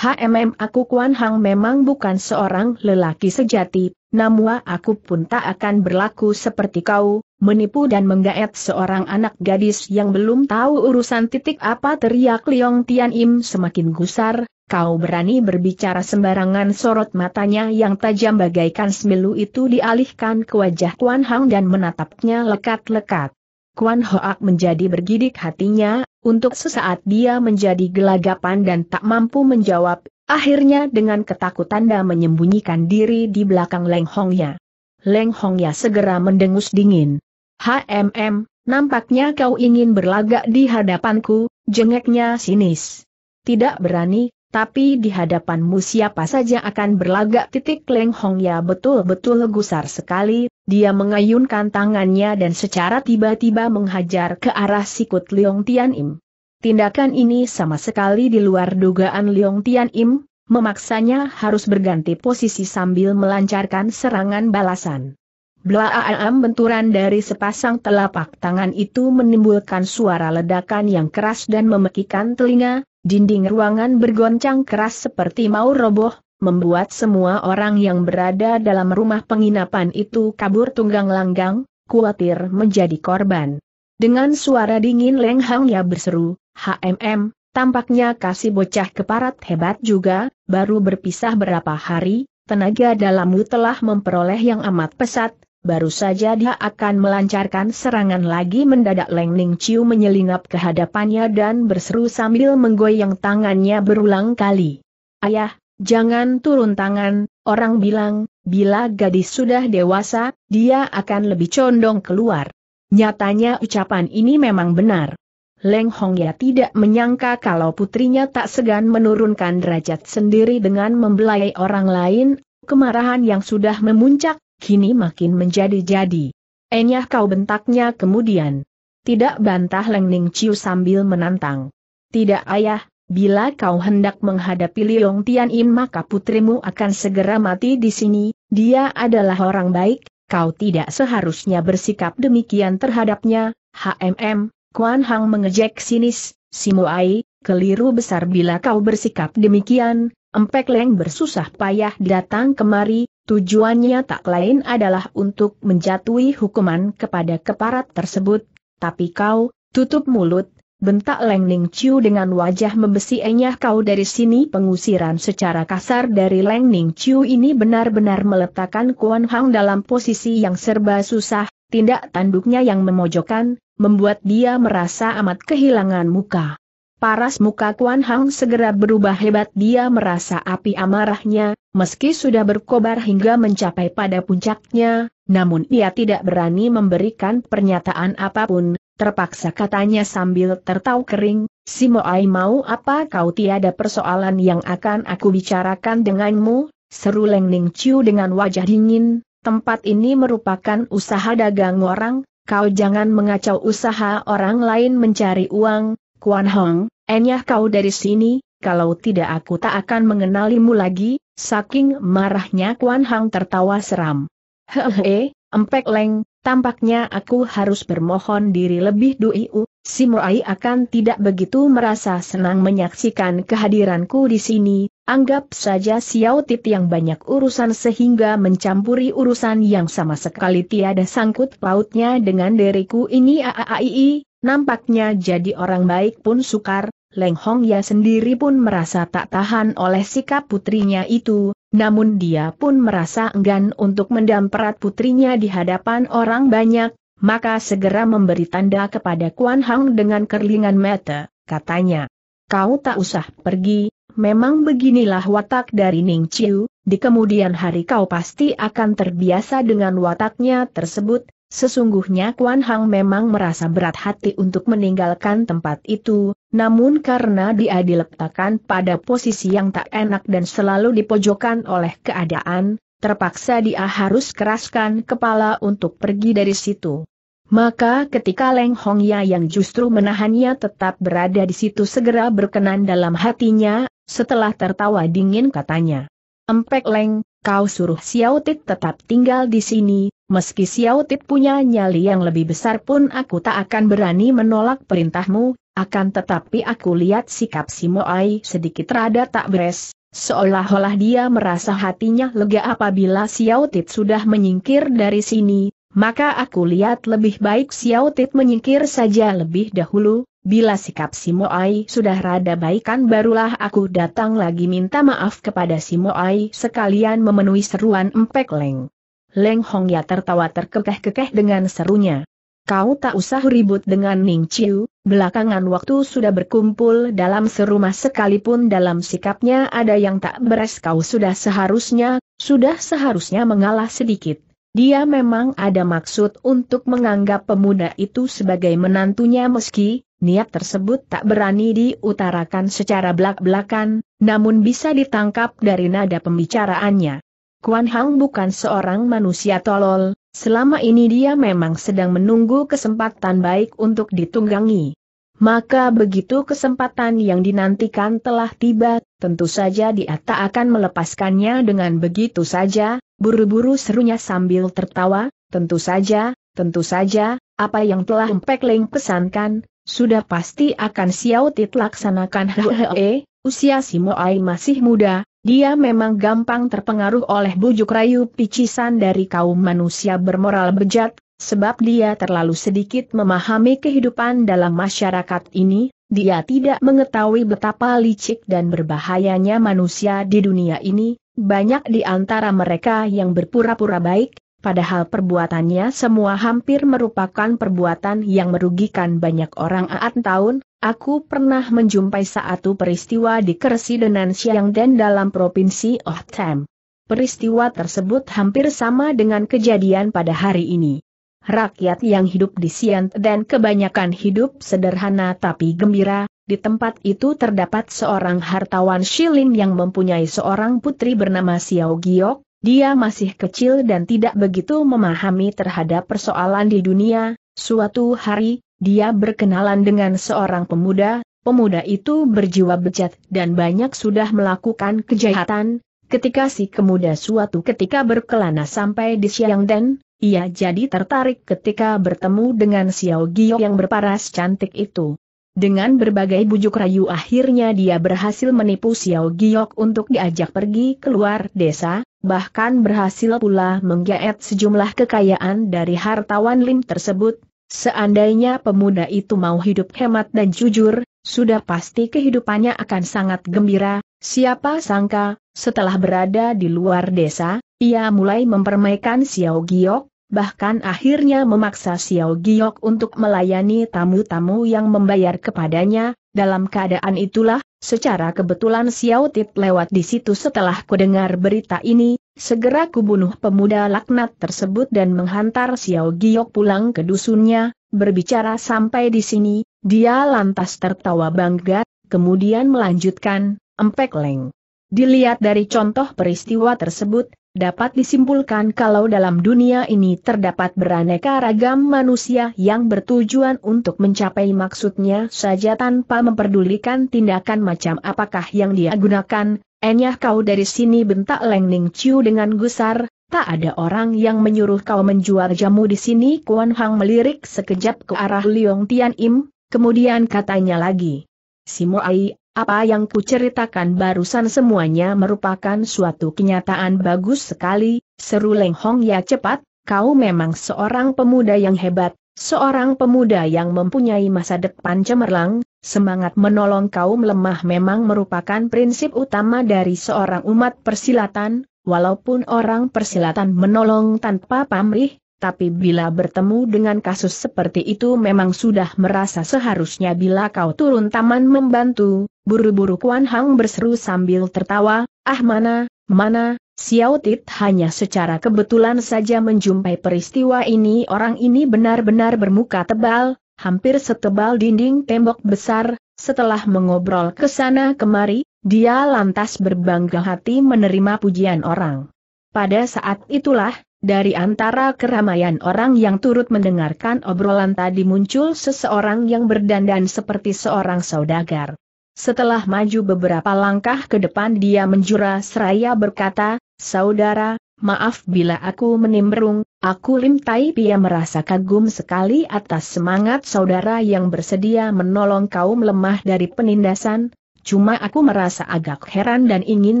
HMM aku Kuan Hang memang bukan seorang lelaki sejati, namun aku pun tak akan berlaku seperti kau, menipu dan menggaet seorang anak gadis yang belum tahu urusan titik apa teriak Liong Tian Im semakin gusar, Kau berani berbicara sembarangan sorot matanya yang tajam bagaikan semilu itu dialihkan ke wajah Kuan Hang dan menatapnya lekat-lekat. Kuan Hoak menjadi bergidik hatinya, untuk sesaat dia menjadi gelagapan dan tak mampu menjawab, akhirnya dengan ketakutan dia menyembunyikan diri di belakang Leng Hongya. Leng Hongya segera mendengus dingin. HMM, nampaknya kau ingin berlagak di hadapanku, jengeknya sinis. Tidak berani, tapi di hadapanmu siapa saja akan berlagak titik Leng Hong ya betul-betul gusar sekali, dia mengayunkan tangannya dan secara tiba-tiba menghajar ke arah sikut Leong Tian Im. Tindakan ini sama sekali di luar dugaan Leong Tian Im, memaksanya harus berganti posisi sambil melancarkan serangan balasan. Blaaam benturan dari sepasang telapak tangan itu menimbulkan suara ledakan yang keras dan memekikan telinga, Dinding ruangan bergoncang keras seperti mau roboh, membuat semua orang yang berada dalam rumah penginapan itu kabur tunggang langgang, khawatir menjadi korban. Dengan suara dingin Leng Hang Ya berseru, HMM, tampaknya kasih bocah keparat hebat juga, baru berpisah berapa hari, tenaga dalammu telah memperoleh yang amat pesat, Baru saja dia akan melancarkan serangan lagi mendadak Leng Ning Chiu menyelinap ke hadapannya dan berseru sambil menggoyang tangannya berulang kali. Ayah, jangan turun tangan, orang bilang, bila gadis sudah dewasa, dia akan lebih condong keluar. Nyatanya ucapan ini memang benar. Leng Hong ya tidak menyangka kalau putrinya tak segan menurunkan derajat sendiri dengan membelai orang lain, kemarahan yang sudah memuncak kini makin menjadi-jadi. Enyah kau bentaknya kemudian. Tidak bantah Leng Ning Chiu sambil menantang. Tidak ayah, bila kau hendak menghadapi Liong Tian In maka putrimu akan segera mati di sini, dia adalah orang baik, kau tidak seharusnya bersikap demikian terhadapnya, HMM, Kuan Hang mengejek sinis, Simoai, keliru besar bila kau bersikap demikian, Empek Leng bersusah payah datang kemari, Tujuannya tak lain adalah untuk menjatuhi hukuman kepada keparat tersebut, tapi kau, tutup mulut, bentak Leng Ning Chiu dengan wajah membesi enyah kau dari sini pengusiran secara kasar dari Leng Ning Chiu ini benar-benar meletakkan Kuan Hang dalam posisi yang serba susah, tindak tanduknya yang memojokkan, membuat dia merasa amat kehilangan muka. Paras muka Kuan Hang segera berubah hebat dia merasa api amarahnya, meski sudah berkobar hingga mencapai pada puncaknya, namun ia tidak berani memberikan pernyataan apapun, terpaksa katanya sambil tertawa kering, Si Moai mau apa kau tiada persoalan yang akan aku bicarakan denganmu, seru Leng Ning Chiu dengan wajah dingin, tempat ini merupakan usaha dagang orang, kau jangan mengacau usaha orang lain mencari uang, Kuan Hong, enyah kau dari sini, kalau tidak aku tak akan mengenalimu lagi, saking marahnya Kuan Hong tertawa seram. Hehehe, empek leng, tampaknya aku harus bermohon diri lebih duiu, si Murai akan tidak begitu merasa senang menyaksikan kehadiranku di sini, anggap saja Xiao Tit yang banyak urusan sehingga mencampuri urusan yang sama sekali tiada sangkut pautnya dengan diriku ini aaii, Nampaknya jadi orang baik pun sukar, Leng Hong Ya sendiri pun merasa tak tahan oleh sikap putrinya itu, namun dia pun merasa enggan untuk mendamperat putrinya di hadapan orang banyak, maka segera memberi tanda kepada Kuan Hang dengan kerlingan mata, katanya. Kau tak usah pergi, memang beginilah watak dari Ning Chiu, di kemudian hari kau pasti akan terbiasa dengan wataknya tersebut, Sesungguhnya Kuan Hang memang merasa berat hati untuk meninggalkan tempat itu, namun karena dia diletakkan pada posisi yang tak enak dan selalu dipojokkan oleh keadaan, terpaksa dia harus keraskan kepala untuk pergi dari situ. Maka ketika Leng Hong Ya yang justru menahannya tetap berada di situ segera berkenan dalam hatinya, setelah tertawa dingin katanya. Empek Leng, kau suruh Xiao Tit tetap tinggal di sini, Meski Xiao Tit punya nyali yang lebih besar pun aku tak akan berani menolak perintahmu, akan tetapi aku lihat sikap Moai sedikit rada tak beres, seolah-olah dia merasa hatinya lega apabila Xiao Tit sudah menyingkir dari sini, maka aku lihat lebih baik Xiao Tit menyingkir saja lebih dahulu, bila sikap Moai sudah rada baikan barulah aku datang lagi minta maaf kepada Moai sekalian memenuhi seruan Empek Leng. Leng Hong Ya tertawa terkekeh-kekeh dengan serunya. Kau tak usah ribut dengan Ning Chiu, belakangan waktu sudah berkumpul dalam serumah sekalipun dalam sikapnya ada yang tak beres kau sudah seharusnya, sudah seharusnya mengalah sedikit. Dia memang ada maksud untuk menganggap pemuda itu sebagai menantunya meski, niat tersebut tak berani diutarakan secara belak-belakan, namun bisa ditangkap dari nada pembicaraannya. Kuan Hang bukan seorang manusia tolol, selama ini dia memang sedang menunggu kesempatan baik untuk ditunggangi. Maka begitu kesempatan yang dinantikan telah tiba, tentu saja dia tak akan melepaskannya dengan begitu saja, buru-buru serunya sambil tertawa, tentu saja, tentu saja, apa yang telah Mpek Leng pesankan, sudah pasti akan Xiao laksanakan hehehe, e, usia si Moai masih muda, dia memang gampang terpengaruh oleh bujuk rayu picisan dari kaum manusia bermoral bejat, sebab dia terlalu sedikit memahami kehidupan dalam masyarakat ini, dia tidak mengetahui betapa licik dan berbahayanya manusia di dunia ini, banyak di antara mereka yang berpura-pura baik, padahal perbuatannya semua hampir merupakan perbuatan yang merugikan banyak orang aat tahun, Aku pernah menjumpai satu peristiwa di Denan Siang dan dalam Provinsi Tam. Peristiwa tersebut hampir sama dengan kejadian pada hari ini. Rakyat yang hidup di Siant dan kebanyakan hidup sederhana tapi gembira, di tempat itu terdapat seorang hartawan Shilin yang mempunyai seorang putri bernama Xiao Giok, dia masih kecil dan tidak begitu memahami terhadap persoalan di dunia, suatu hari, dia berkenalan dengan seorang pemuda, pemuda itu berjiwa bejat dan banyak sudah melakukan kejahatan, ketika si kemuda suatu ketika berkelana sampai di Siang Dan, ia jadi tertarik ketika bertemu dengan Xiao Gio yang berparas cantik itu. Dengan berbagai bujuk rayu akhirnya dia berhasil menipu Xiao Giok untuk diajak pergi keluar desa, bahkan berhasil pula menggaet sejumlah kekayaan dari hartawan Lim tersebut, Seandainya pemuda itu mau hidup hemat dan jujur, sudah pasti kehidupannya akan sangat gembira, siapa sangka, setelah berada di luar desa, ia mulai mempermainkan Xiao Giok, bahkan akhirnya memaksa Xiao Giok untuk melayani tamu-tamu yang membayar kepadanya, dalam keadaan itulah, Secara kebetulan Xiao Tit lewat di situ setelah kudengar berita ini, segera kubunuh pemuda laknat tersebut dan menghantar Xiao Giok pulang ke dusunnya, berbicara sampai di sini, dia lantas tertawa bangga, kemudian melanjutkan, empek leng. Dilihat dari contoh peristiwa tersebut, Dapat disimpulkan kalau dalam dunia ini terdapat beraneka ragam manusia yang bertujuan untuk mencapai maksudnya saja tanpa memperdulikan tindakan macam apakah yang dia gunakan, enyah kau dari sini bentak Leng Ning Chiu dengan gusar, tak ada orang yang menyuruh kau menjual jamu di sini Kuan Hang melirik sekejap ke arah Liong Tian Im, kemudian katanya lagi. Simo Ai, apa yang kuceritakan barusan semuanya merupakan suatu kenyataan bagus sekali, seru Leng Hong ya cepat, kau memang seorang pemuda yang hebat, seorang pemuda yang mempunyai masa depan cemerlang, semangat menolong kaum lemah memang merupakan prinsip utama dari seorang umat persilatan, walaupun orang persilatan menolong tanpa pamrih, tapi bila bertemu dengan kasus seperti itu memang sudah merasa seharusnya bila kau turun taman membantu, Buru-buru Kuan Hang berseru sambil tertawa, ah mana, mana, Xiao Tit hanya secara kebetulan saja menjumpai peristiwa ini orang ini benar-benar bermuka tebal, hampir setebal dinding tembok besar, setelah mengobrol ke sana kemari, dia lantas berbangga hati menerima pujian orang. Pada saat itulah, dari antara keramaian orang yang turut mendengarkan obrolan tadi muncul seseorang yang berdandan seperti seorang saudagar. Setelah maju beberapa langkah ke depan dia menjura seraya berkata, Saudara, maaf bila aku menimbrung, aku Lim Tai Pia merasa kagum sekali atas semangat saudara yang bersedia menolong kaum lemah dari penindasan, cuma aku merasa agak heran dan ingin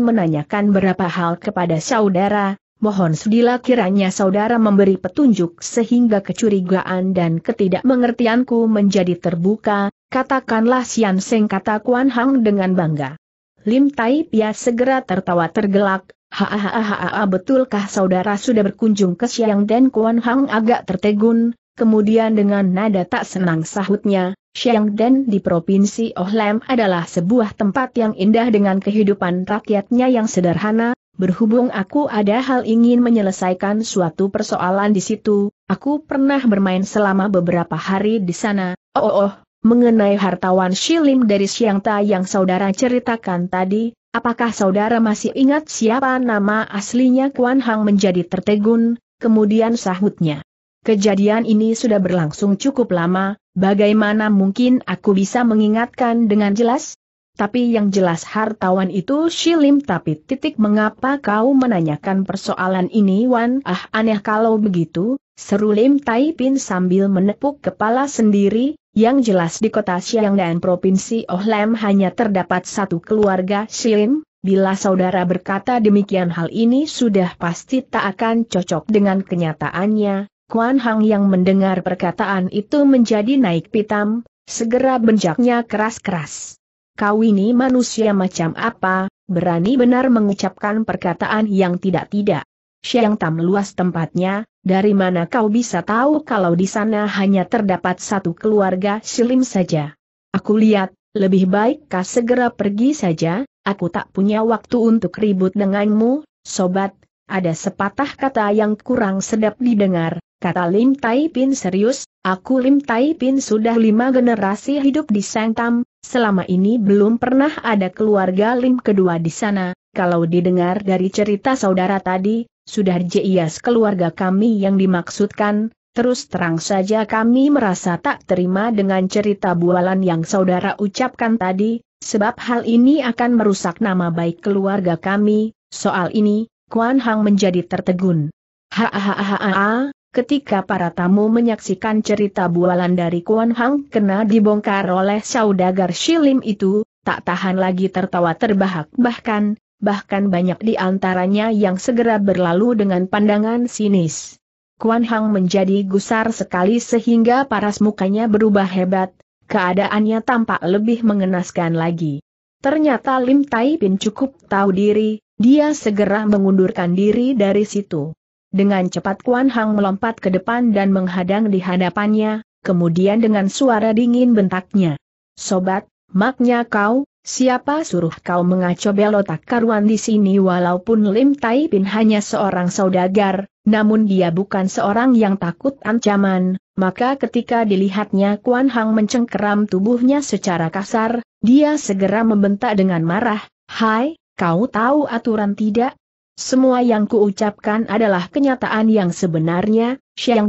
menanyakan berapa hal kepada saudara, mohon sedilah kiranya saudara memberi petunjuk sehingga kecurigaan dan ketidakmengertianku menjadi terbuka, Katakanlah Sian Seng kata Kuan Hang dengan bangga. Lim Tai Pia segera tertawa tergelak, hahaha betulkah saudara sudah berkunjung ke Siang dan Kuan Hang agak tertegun, kemudian dengan nada tak senang sahutnya, Siang dan di Provinsi Ohlem adalah sebuah tempat yang indah dengan kehidupan rakyatnya yang sederhana, Berhubung aku ada hal ingin menyelesaikan suatu persoalan di situ, aku pernah bermain selama beberapa hari di sana. Oh, oh, oh Mengenai hartawan Shilim dari Siangta yang saudara ceritakan tadi, apakah saudara masih ingat siapa nama aslinya Kuan Hang menjadi tertegun, kemudian sahutnya. Kejadian ini sudah berlangsung cukup lama, bagaimana mungkin aku bisa mengingatkan dengan jelas? Tapi yang jelas hartawan itu Shilim tapi titik mengapa kau menanyakan persoalan ini Wan? Ah aneh kalau begitu, seru Lim Tai sambil menepuk kepala sendiri, yang jelas di kota Siang dan Provinsi Ohlem hanya terdapat satu keluarga Shilin, bila saudara berkata demikian hal ini sudah pasti tak akan cocok dengan kenyataannya. Kuan Hang yang mendengar perkataan itu menjadi naik pitam, segera benjaknya keras-keras. Kau ini manusia macam apa, berani benar mengucapkan perkataan yang tidak-tidak. Siang Tam luas tempatnya, dari mana kau bisa tahu kalau di sana hanya terdapat satu keluarga silim saja? Aku lihat, lebih baik kau segera pergi saja, aku tak punya waktu untuk ribut denganmu, sobat. Ada sepatah kata yang kurang sedap didengar, kata Lim Tai Pin serius, aku Lim Tai Pin sudah lima generasi hidup di Sangtam, selama ini belum pernah ada keluarga Lim kedua di sana, kalau didengar dari cerita saudara tadi, sudah jelas keluarga kami yang dimaksudkan, terus terang saja kami merasa tak terima dengan cerita bualan yang saudara ucapkan tadi, sebab hal ini akan merusak nama baik keluarga kami, soal ini, Kuan Hang menjadi tertegun. Hahaha, ketika para tamu menyaksikan cerita bualan dari Kuan Hang kena dibongkar oleh saudagar Shilim itu, tak tahan lagi tertawa terbahak-bahkan, bahkan banyak di antaranya yang segera berlalu dengan pandangan sinis. Kuan Hang menjadi gusar sekali sehingga paras mukanya berubah hebat, keadaannya tampak lebih mengenaskan lagi. Ternyata Lim Tai Pin cukup tahu diri, dia segera mengundurkan diri dari situ. Dengan cepat Kuan Hang melompat ke depan dan menghadang di hadapannya, kemudian dengan suara dingin bentaknya. Sobat, maknya kau, Siapa suruh kau mengacau belotak karuan di sini walaupun Lim Tai Pin hanya seorang saudagar, namun dia bukan seorang yang takut ancaman, maka ketika dilihatnya Kuan Hang mencengkeram tubuhnya secara kasar, dia segera membentak dengan marah, Hai, kau tahu aturan tidak? Semua yang kuucapkan adalah kenyataan yang sebenarnya,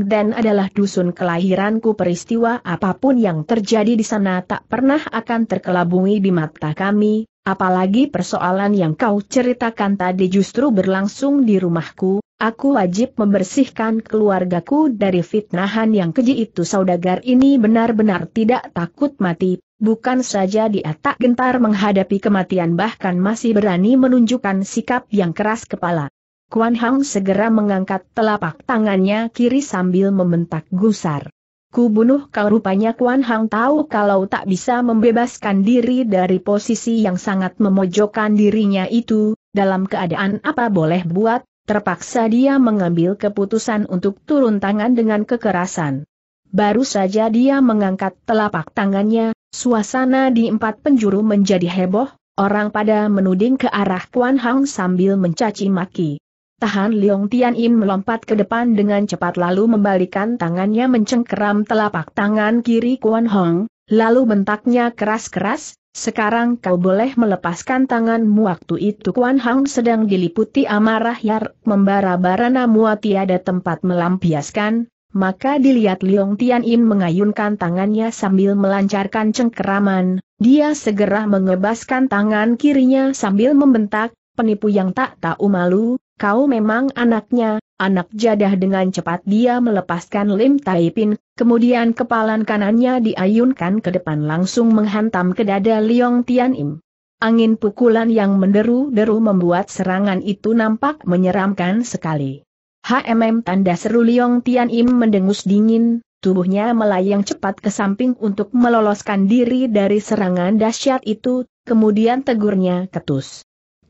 Dan adalah dusun kelahiranku peristiwa apapun yang terjadi di sana tak pernah akan terkelabungi di mata kami, apalagi persoalan yang kau ceritakan tadi justru berlangsung di rumahku, Aku wajib membersihkan keluargaku dari fitnahan yang keji itu saudagar ini benar-benar tidak takut mati, bukan saja dia tak gentar menghadapi kematian bahkan masih berani menunjukkan sikap yang keras kepala. Kuan Hang segera mengangkat telapak tangannya kiri sambil membentak gusar. Ku bunuh kau rupanya Kuan Hang tahu kalau tak bisa membebaskan diri dari posisi yang sangat memojokkan dirinya itu, dalam keadaan apa boleh buat, Terpaksa dia mengambil keputusan untuk turun tangan dengan kekerasan. Baru saja dia mengangkat telapak tangannya, suasana di empat penjuru menjadi heboh, orang pada menuding ke arah Kuan Hang sambil mencaci maki. Tahan Leong Tian Im melompat ke depan dengan cepat lalu membalikan tangannya mencengkeram telapak tangan kiri Kuan Hong, lalu bentaknya keras-keras, sekarang kau boleh melepaskan tanganmu waktu itu Kuan Hang sedang diliputi amarah Yar membara-bara namua tiada tempat melampiaskan, maka dilihat Liong Tian In mengayunkan tangannya sambil melancarkan cengkeraman, dia segera mengebaskan tangan kirinya sambil membentak, penipu yang tak tahu malu, kau memang anaknya, anak jadah dengan cepat dia melepaskan Lim Taipin, kemudian kepalan kanannya diayunkan ke depan langsung menghantam ke dada Liong Tian Im. Angin pukulan yang menderu-deru membuat serangan itu nampak menyeramkan sekali. HMM tanda seru Liong Tian Im mendengus dingin, tubuhnya melayang cepat ke samping untuk meloloskan diri dari serangan dahsyat itu, kemudian tegurnya ketus.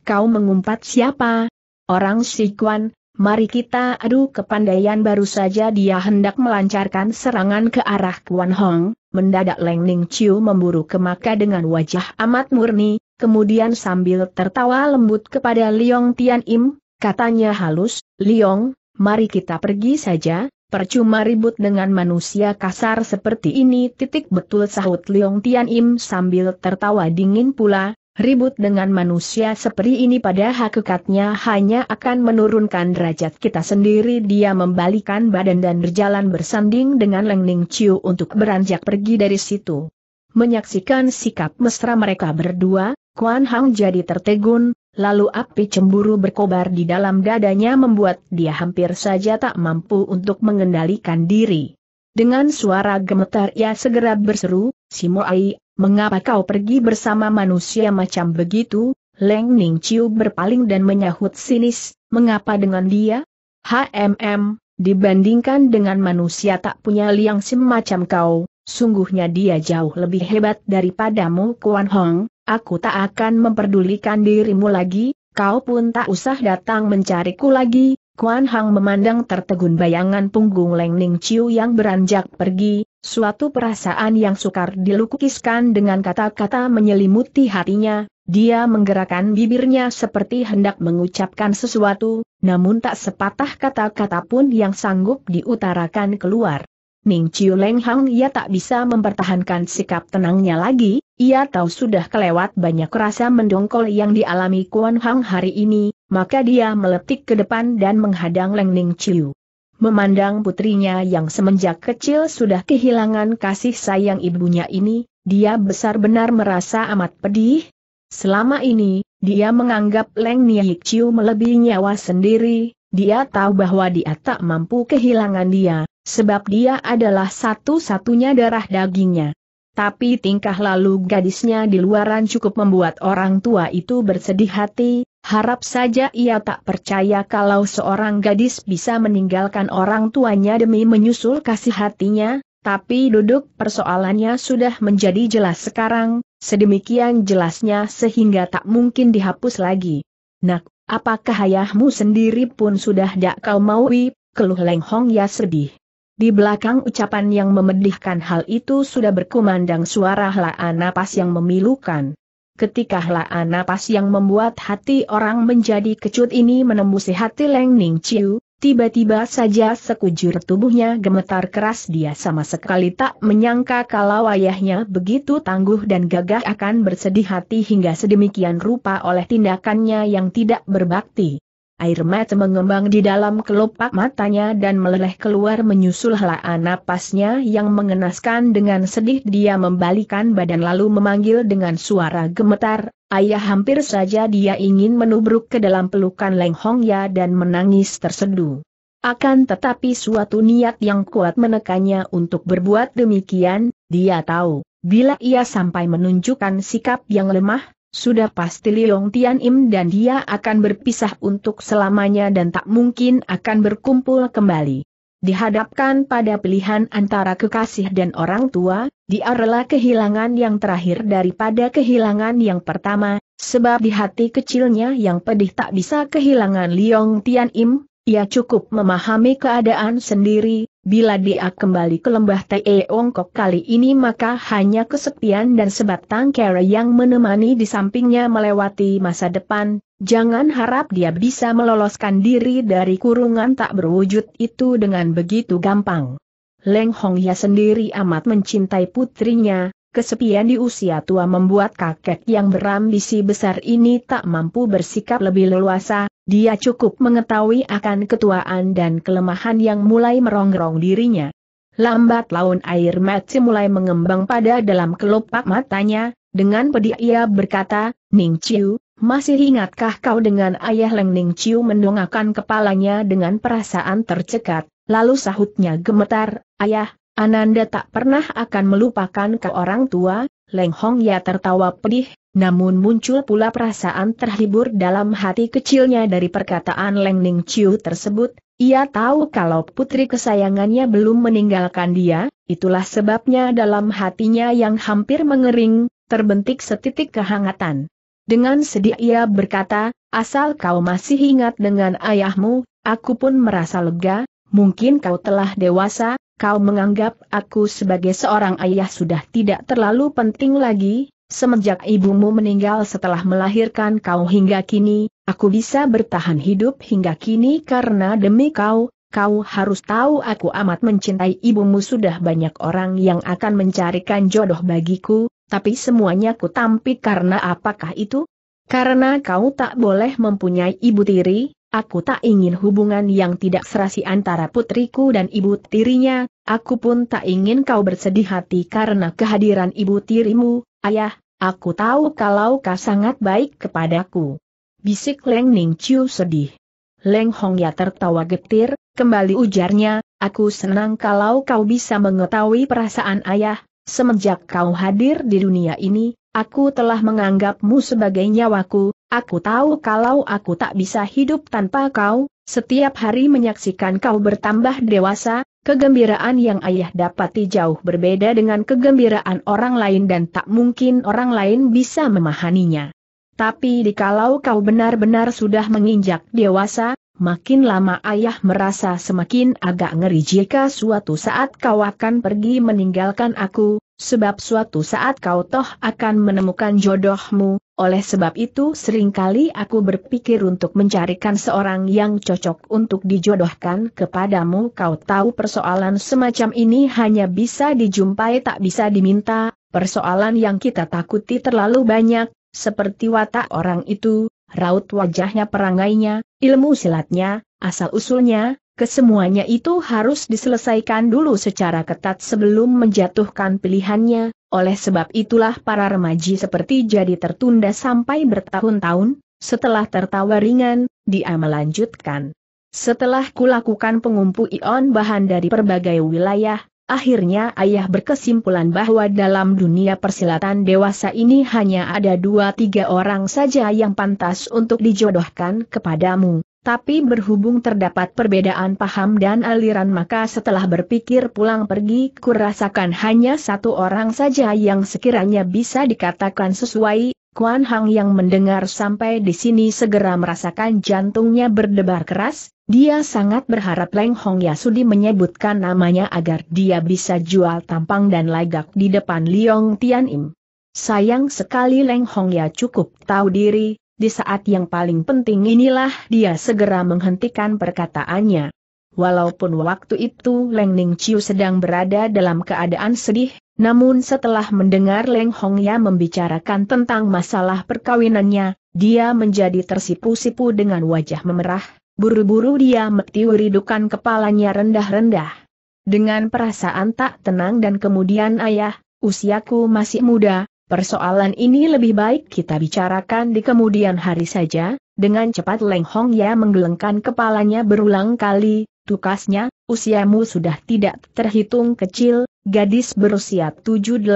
Kau mengumpat siapa, Orang Kuan, mari kita adu kepandaian baru saja dia hendak melancarkan serangan ke arah Kuan Hong, mendadak Leng Ning Chiu memburu ke maka dengan wajah amat murni, kemudian sambil tertawa lembut kepada Liong Tian Im, katanya halus, Liong, mari kita pergi saja, Percuma ribut dengan manusia kasar seperti ini titik betul sahut Leong Tian Im sambil tertawa dingin pula, ribut dengan manusia seperti ini pada hakikatnya hanya akan menurunkan derajat kita sendiri. Dia membalikan badan dan berjalan bersanding dengan Leng Ning Chiu untuk beranjak pergi dari situ. Menyaksikan sikap mesra mereka berdua, Kuan Hang jadi tertegun, lalu api cemburu berkobar di dalam dadanya membuat dia hampir saja tak mampu untuk mengendalikan diri. Dengan suara gemetar ia segera berseru, Ai mengapa kau pergi bersama manusia macam begitu? Leng Ning Chiu berpaling dan menyahut sinis, mengapa dengan dia? HMM, dibandingkan dengan manusia tak punya liang semacam kau, sungguhnya dia jauh lebih hebat daripadamu Kuan Hong, aku tak akan memperdulikan dirimu lagi, kau pun tak usah datang mencariku lagi, Kuan Hong memandang tertegun bayangan punggung Leng Ning Chiu yang beranjak pergi, Suatu perasaan yang sukar dilukiskan dengan kata-kata menyelimuti hatinya, dia menggerakkan bibirnya seperti hendak mengucapkan sesuatu, namun tak sepatah kata-kata pun yang sanggup diutarakan keluar. Ning Chiu Leng Hang ia tak bisa mempertahankan sikap tenangnya lagi, ia tahu sudah kelewat banyak rasa mendongkol yang dialami Kuan Hang hari ini, maka dia meletik ke depan dan menghadang Leng Ning Chiu. Memandang putrinya yang semenjak kecil sudah kehilangan kasih sayang ibunya ini, dia besar benar merasa amat pedih. Selama ini, dia menganggap Leng Niahik Chiu melebihi nyawa sendiri, dia tahu bahwa dia tak mampu kehilangan dia, sebab dia adalah satu-satunya darah dagingnya. Tapi tingkah lalu gadisnya di luaran cukup membuat orang tua itu bersedih hati, Harap saja ia tak percaya kalau seorang gadis bisa meninggalkan orang tuanya demi menyusul kasih hatinya, tapi duduk persoalannya sudah menjadi jelas sekarang, sedemikian jelasnya sehingga tak mungkin dihapus lagi. Nak, apakah ayahmu sendiri pun sudah dak kau maui, keluh Leng ya sedih. Di belakang ucapan yang memedihkan hal itu sudah berkumandang suara helaan napas yang memilukan. Ketika helaan napas yang membuat hati orang menjadi kecut ini menembusi hati Leng Ning Chiu, tiba-tiba saja sekujur tubuhnya gemetar keras dia sama sekali tak menyangka kalau ayahnya begitu tangguh dan gagah akan bersedih hati hingga sedemikian rupa oleh tindakannya yang tidak berbakti. Air mata mengembang di dalam kelopak matanya dan meleleh keluar menyusul helaan napasnya yang mengenaskan dengan sedih dia membalikan badan lalu memanggil dengan suara gemetar, ayah hampir saja dia ingin menubruk ke dalam pelukan Leng Hong Ya dan menangis terseduh. Akan tetapi suatu niat yang kuat menekannya untuk berbuat demikian, dia tahu, bila ia sampai menunjukkan sikap yang lemah, sudah pasti Liong Tian Im dan dia akan berpisah untuk selamanya dan tak mungkin akan berkumpul kembali. Dihadapkan pada pilihan antara kekasih dan orang tua, dia rela kehilangan yang terakhir daripada kehilangan yang pertama, sebab di hati kecilnya yang pedih tak bisa kehilangan Liong Tian Im, ia cukup memahami keadaan sendiri, Bila dia kembali ke lembah Teongkok kali ini maka hanya kesepian dan sebatang kera yang menemani di sampingnya melewati masa depan, jangan harap dia bisa meloloskan diri dari kurungan tak berwujud itu dengan begitu gampang. Leng Hong Hongya sendiri amat mencintai putrinya, kesepian di usia tua membuat kakek yang berambisi besar ini tak mampu bersikap lebih leluasa, dia cukup mengetahui akan ketuaan dan kelemahan yang mulai merongrong dirinya. Lambat laun air mati mulai mengembang pada dalam kelopak matanya, dengan pedih ia berkata, Ning Chiu, masih ingatkah kau dengan ayah Leng Ning Chiu mendongakkan kepalanya dengan perasaan tercekat, lalu sahutnya gemetar, ayah, Ananda tak pernah akan melupakan ke orang tua, Leng Hong Ya tertawa pedih, namun muncul pula perasaan terhibur dalam hati kecilnya dari perkataan Leng Ning Chiu tersebut, ia tahu kalau putri kesayangannya belum meninggalkan dia, itulah sebabnya dalam hatinya yang hampir mengering, terbentik setitik kehangatan. Dengan sedih ia berkata, asal kau masih ingat dengan ayahmu, aku pun merasa lega, mungkin kau telah dewasa, kau menganggap aku sebagai seorang ayah sudah tidak terlalu penting lagi, semenjak ibumu meninggal setelah melahirkan kau hingga kini, aku bisa bertahan hidup hingga kini karena demi kau, kau harus tahu aku amat mencintai ibumu sudah banyak orang yang akan mencarikan jodoh bagiku, tapi semuanya ku tampik karena apakah itu? Karena kau tak boleh mempunyai ibu tiri, Aku tak ingin hubungan yang tidak serasi antara putriku dan ibu tirinya, aku pun tak ingin kau bersedih hati karena kehadiran ibu tirimu, ayah, aku tahu kalau kau sangat baik kepadaku. Bisik Leng Ning Chiu sedih. Leng Hong Ya tertawa getir, kembali ujarnya, aku senang kalau kau bisa mengetahui perasaan ayah, semenjak kau hadir di dunia ini, aku telah menganggapmu sebagai nyawaku, Aku tahu kalau aku tak bisa hidup tanpa kau, setiap hari menyaksikan kau bertambah dewasa, kegembiraan yang ayah dapati jauh berbeda dengan kegembiraan orang lain dan tak mungkin orang lain bisa memahaminya. Tapi dikalau kau benar-benar sudah menginjak dewasa, makin lama ayah merasa semakin agak ngeri jika suatu saat kau akan pergi meninggalkan aku, Sebab suatu saat kau toh akan menemukan jodohmu, oleh sebab itu seringkali aku berpikir untuk mencarikan seorang yang cocok untuk dijodohkan kepadamu kau tahu persoalan semacam ini hanya bisa dijumpai tak bisa diminta, persoalan yang kita takuti terlalu banyak, seperti watak orang itu, raut wajahnya perangainya, ilmu silatnya, asal-usulnya, kesemuanya itu harus diselesaikan dulu secara ketat sebelum menjatuhkan pilihannya, oleh sebab itulah para remaji seperti jadi tertunda sampai bertahun-tahun, setelah tertawa ringan, dia melanjutkan. Setelah kulakukan pengumpu ion bahan dari berbagai wilayah, akhirnya ayah berkesimpulan bahwa dalam dunia persilatan dewasa ini hanya ada dua tiga orang saja yang pantas untuk dijodohkan kepadamu, tapi berhubung terdapat perbedaan paham dan aliran maka setelah berpikir pulang pergi kurasakan hanya satu orang saja yang sekiranya bisa dikatakan sesuai, Kuan Hang yang mendengar sampai di sini segera merasakan jantungnya berdebar keras, dia sangat berharap Leng Hong Yasudi menyebutkan namanya agar dia bisa jual tampang dan lagak di depan Liong Tian Im. Sayang sekali Leng Hong Ya cukup tahu diri, di saat yang paling penting inilah dia segera menghentikan perkataannya. Walaupun waktu itu Leng Ning Chiu sedang berada dalam keadaan sedih, namun setelah mendengar Leng Hong Ya membicarakan tentang masalah perkawinannya, dia menjadi tersipu-sipu dengan wajah memerah, buru-buru dia metiuridukan kepalanya rendah-rendah. Dengan perasaan tak tenang dan kemudian ayah, usiaku masih muda, Persoalan ini lebih baik kita bicarakan di kemudian hari saja, dengan cepat Leng Hong Ya menggelengkan kepalanya berulang kali, tukasnya, usiamu sudah tidak terhitung kecil, gadis berusia 7-18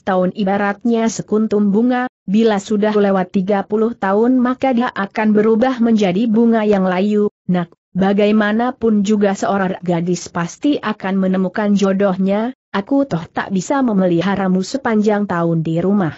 tahun ibaratnya sekuntum bunga, bila sudah lewat 30 tahun maka dia akan berubah menjadi bunga yang layu, nak, bagaimanapun juga seorang gadis pasti akan menemukan jodohnya, Aku toh tak bisa memeliharamu sepanjang tahun di rumah.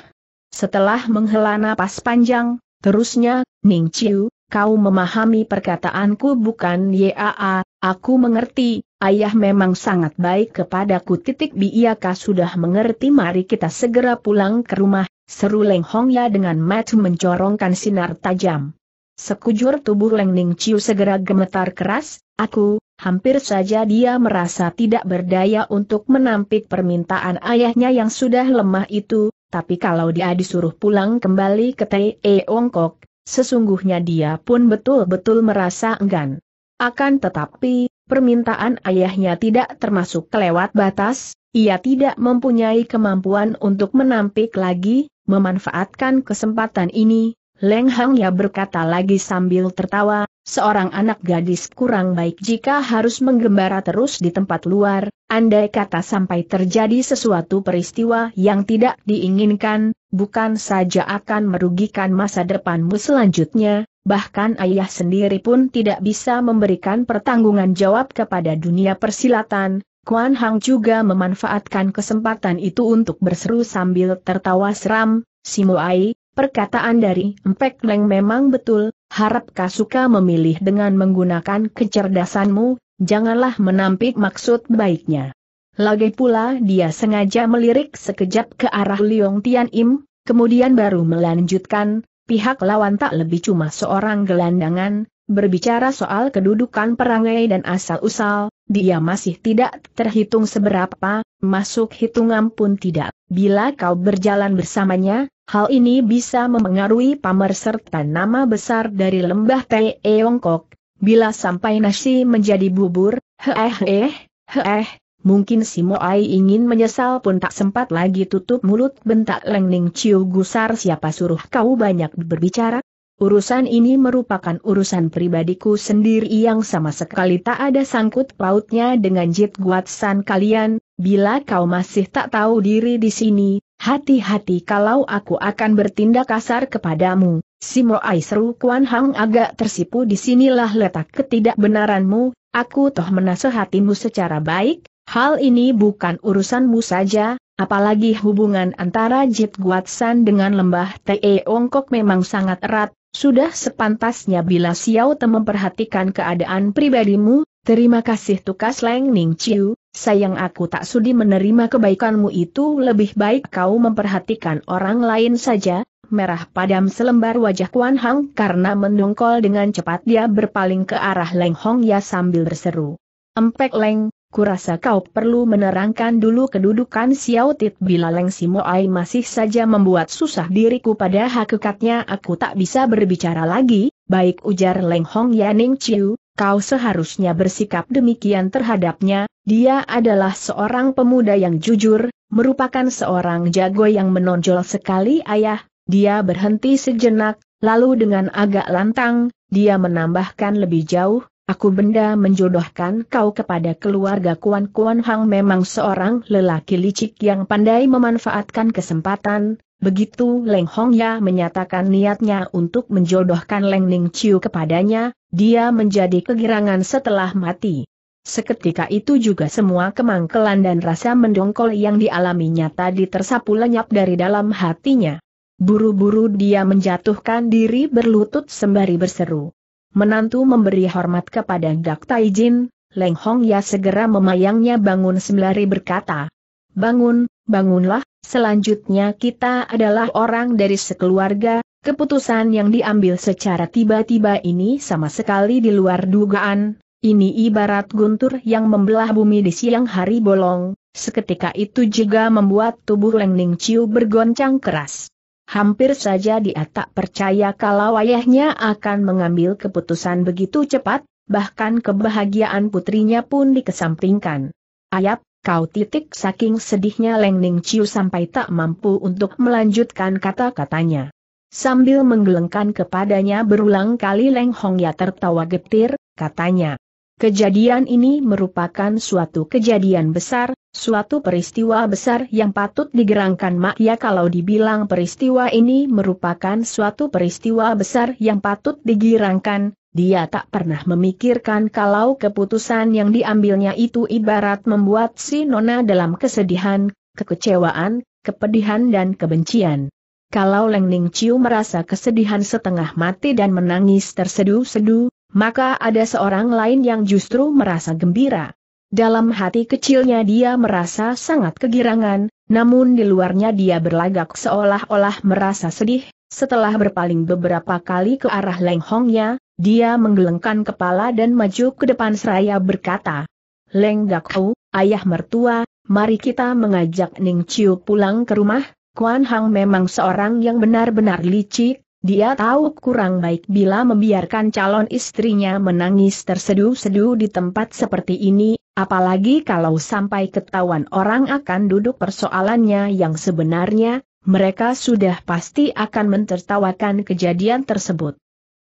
Setelah menghela napas panjang, terusnya, Ning Chiu, kau memahami perkataanku bukan YAA, aku mengerti, ayah memang sangat baik kepadaku titik biakah sudah mengerti mari kita segera pulang ke rumah, seru Leng Hongya dengan mata mencorongkan sinar tajam. Sekujur tubuh Leng Ning Chiu segera gemetar keras, aku, hampir saja dia merasa tidak berdaya untuk menampik permintaan ayahnya yang sudah lemah itu, tapi kalau dia disuruh pulang kembali ke Tei e Ongkok, sesungguhnya dia pun betul-betul merasa enggan. Akan tetapi, permintaan ayahnya tidak termasuk kelewat batas, ia tidak mempunyai kemampuan untuk menampik lagi, memanfaatkan kesempatan ini, Leng Hang Ya berkata lagi sambil tertawa, seorang anak gadis kurang baik jika harus menggembara terus di tempat luar, andai kata sampai terjadi sesuatu peristiwa yang tidak diinginkan, bukan saja akan merugikan masa depanmu selanjutnya, bahkan ayah sendiri pun tidak bisa memberikan pertanggungan jawab kepada dunia persilatan. Kuan Hang juga memanfaatkan kesempatan itu untuk berseru sambil tertawa seram, Simuai, Perkataan dari Empek Leng memang betul, harap Kasuka memilih dengan menggunakan kecerdasanmu, janganlah menampik maksud baiknya. Lagi pula dia sengaja melirik sekejap ke arah Liong Tian Im, kemudian baru melanjutkan, pihak lawan tak lebih cuma seorang gelandangan, berbicara soal kedudukan perangai dan asal-usal, dia masih tidak terhitung seberapa, masuk hitungan pun tidak. Bila kau berjalan bersamanya, hal ini bisa memengaruhi pamer serta nama besar dari lembah Teongkok. Bila sampai nasi menjadi bubur, heeh heeh, mungkin si Moai ingin menyesal pun tak sempat lagi tutup mulut bentak lengning Ciu Gusar siapa suruh kau banyak berbicara. Urusan ini merupakan urusan pribadiku sendiri yang sama sekali tak ada sangkut pautnya dengan jit guatsan kalian, bila kau masih tak tahu diri di sini, hati-hati kalau aku akan bertindak kasar kepadamu. Simo Seru Kuan Hang agak tersipu disinilah letak ketidakbenaranmu, aku toh menasehatimu secara baik, hal ini bukan urusanmu saja, apalagi hubungan antara Jit Guatsan dengan lembah Te Ongkok memang sangat erat, sudah sepantasnya bila Xiao Te memperhatikan keadaan pribadimu, terima kasih tukas Leng Ning Chiu, sayang aku tak sudi menerima kebaikanmu itu lebih baik kau memperhatikan orang lain saja, merah padam selembar wajah Kuan Hang karena mendongkol dengan cepat dia berpaling ke arah Leng Hong Ya sambil berseru. Empek Leng, kurasa kau perlu menerangkan dulu kedudukan Xiao Tit bila Leng Simoai masih saja membuat susah diriku pada hakikatnya aku tak bisa berbicara lagi, baik ujar Leng Hong Yaning Chiu, kau seharusnya bersikap demikian terhadapnya, dia adalah seorang pemuda yang jujur, merupakan seorang jago yang menonjol sekali ayah, dia berhenti sejenak, lalu dengan agak lantang, dia menambahkan lebih jauh, Aku benda menjodohkan kau kepada keluarga Kuan Kuan Hang memang seorang lelaki licik yang pandai memanfaatkan kesempatan, begitu Leng Hong Ya menyatakan niatnya untuk menjodohkan Leng Ning Chiu kepadanya, dia menjadi kegirangan setelah mati. Seketika itu juga semua kemangkelan dan rasa mendongkol yang dialaminya tadi tersapu lenyap dari dalam hatinya. Buru-buru dia menjatuhkan diri berlutut sembari berseru. Menantu memberi hormat kepada Gak Taijin, Leng Hong Ya segera memayangnya bangun sembari berkata, Bangun, bangunlah, selanjutnya kita adalah orang dari sekeluarga, keputusan yang diambil secara tiba-tiba ini sama sekali di luar dugaan, ini ibarat guntur yang membelah bumi di siang hari bolong, seketika itu juga membuat tubuh Leng Ning Chiu bergoncang keras. Hampir saja dia tak percaya kalau ayahnya akan mengambil keputusan begitu cepat, bahkan kebahagiaan putrinya pun dikesampingkan. Ayap, kau titik saking sedihnya Leng Ning Chiu sampai tak mampu untuk melanjutkan kata-katanya. Sambil menggelengkan kepadanya berulang kali Leng Hong Ya tertawa getir, katanya, Kejadian ini merupakan suatu kejadian besar, suatu peristiwa besar yang patut digerangkan Makya kalau dibilang peristiwa ini merupakan suatu peristiwa besar yang patut digirangkan, dia tak pernah memikirkan kalau keputusan yang diambilnya itu ibarat membuat si Nona dalam kesedihan, kekecewaan, kepedihan dan kebencian. Kalau Leng Ning Chiu merasa kesedihan setengah mati dan menangis tersedu-sedu, maka ada seorang lain yang justru merasa gembira. Dalam hati kecilnya dia merasa sangat kegirangan, namun di luarnya dia berlagak seolah-olah merasa sedih, setelah berpaling beberapa kali ke arah Leng Hongnya, dia menggelengkan kepala dan maju ke depan seraya berkata, Leng Gakau, ayah mertua, mari kita mengajak Ning Chiu pulang ke rumah, Kuan Hang memang seorang yang benar-benar licik, dia tahu kurang baik bila membiarkan calon istrinya menangis terseduh-seduh di tempat seperti ini, apalagi kalau sampai ketahuan orang akan duduk persoalannya yang sebenarnya, mereka sudah pasti akan mentertawakan kejadian tersebut.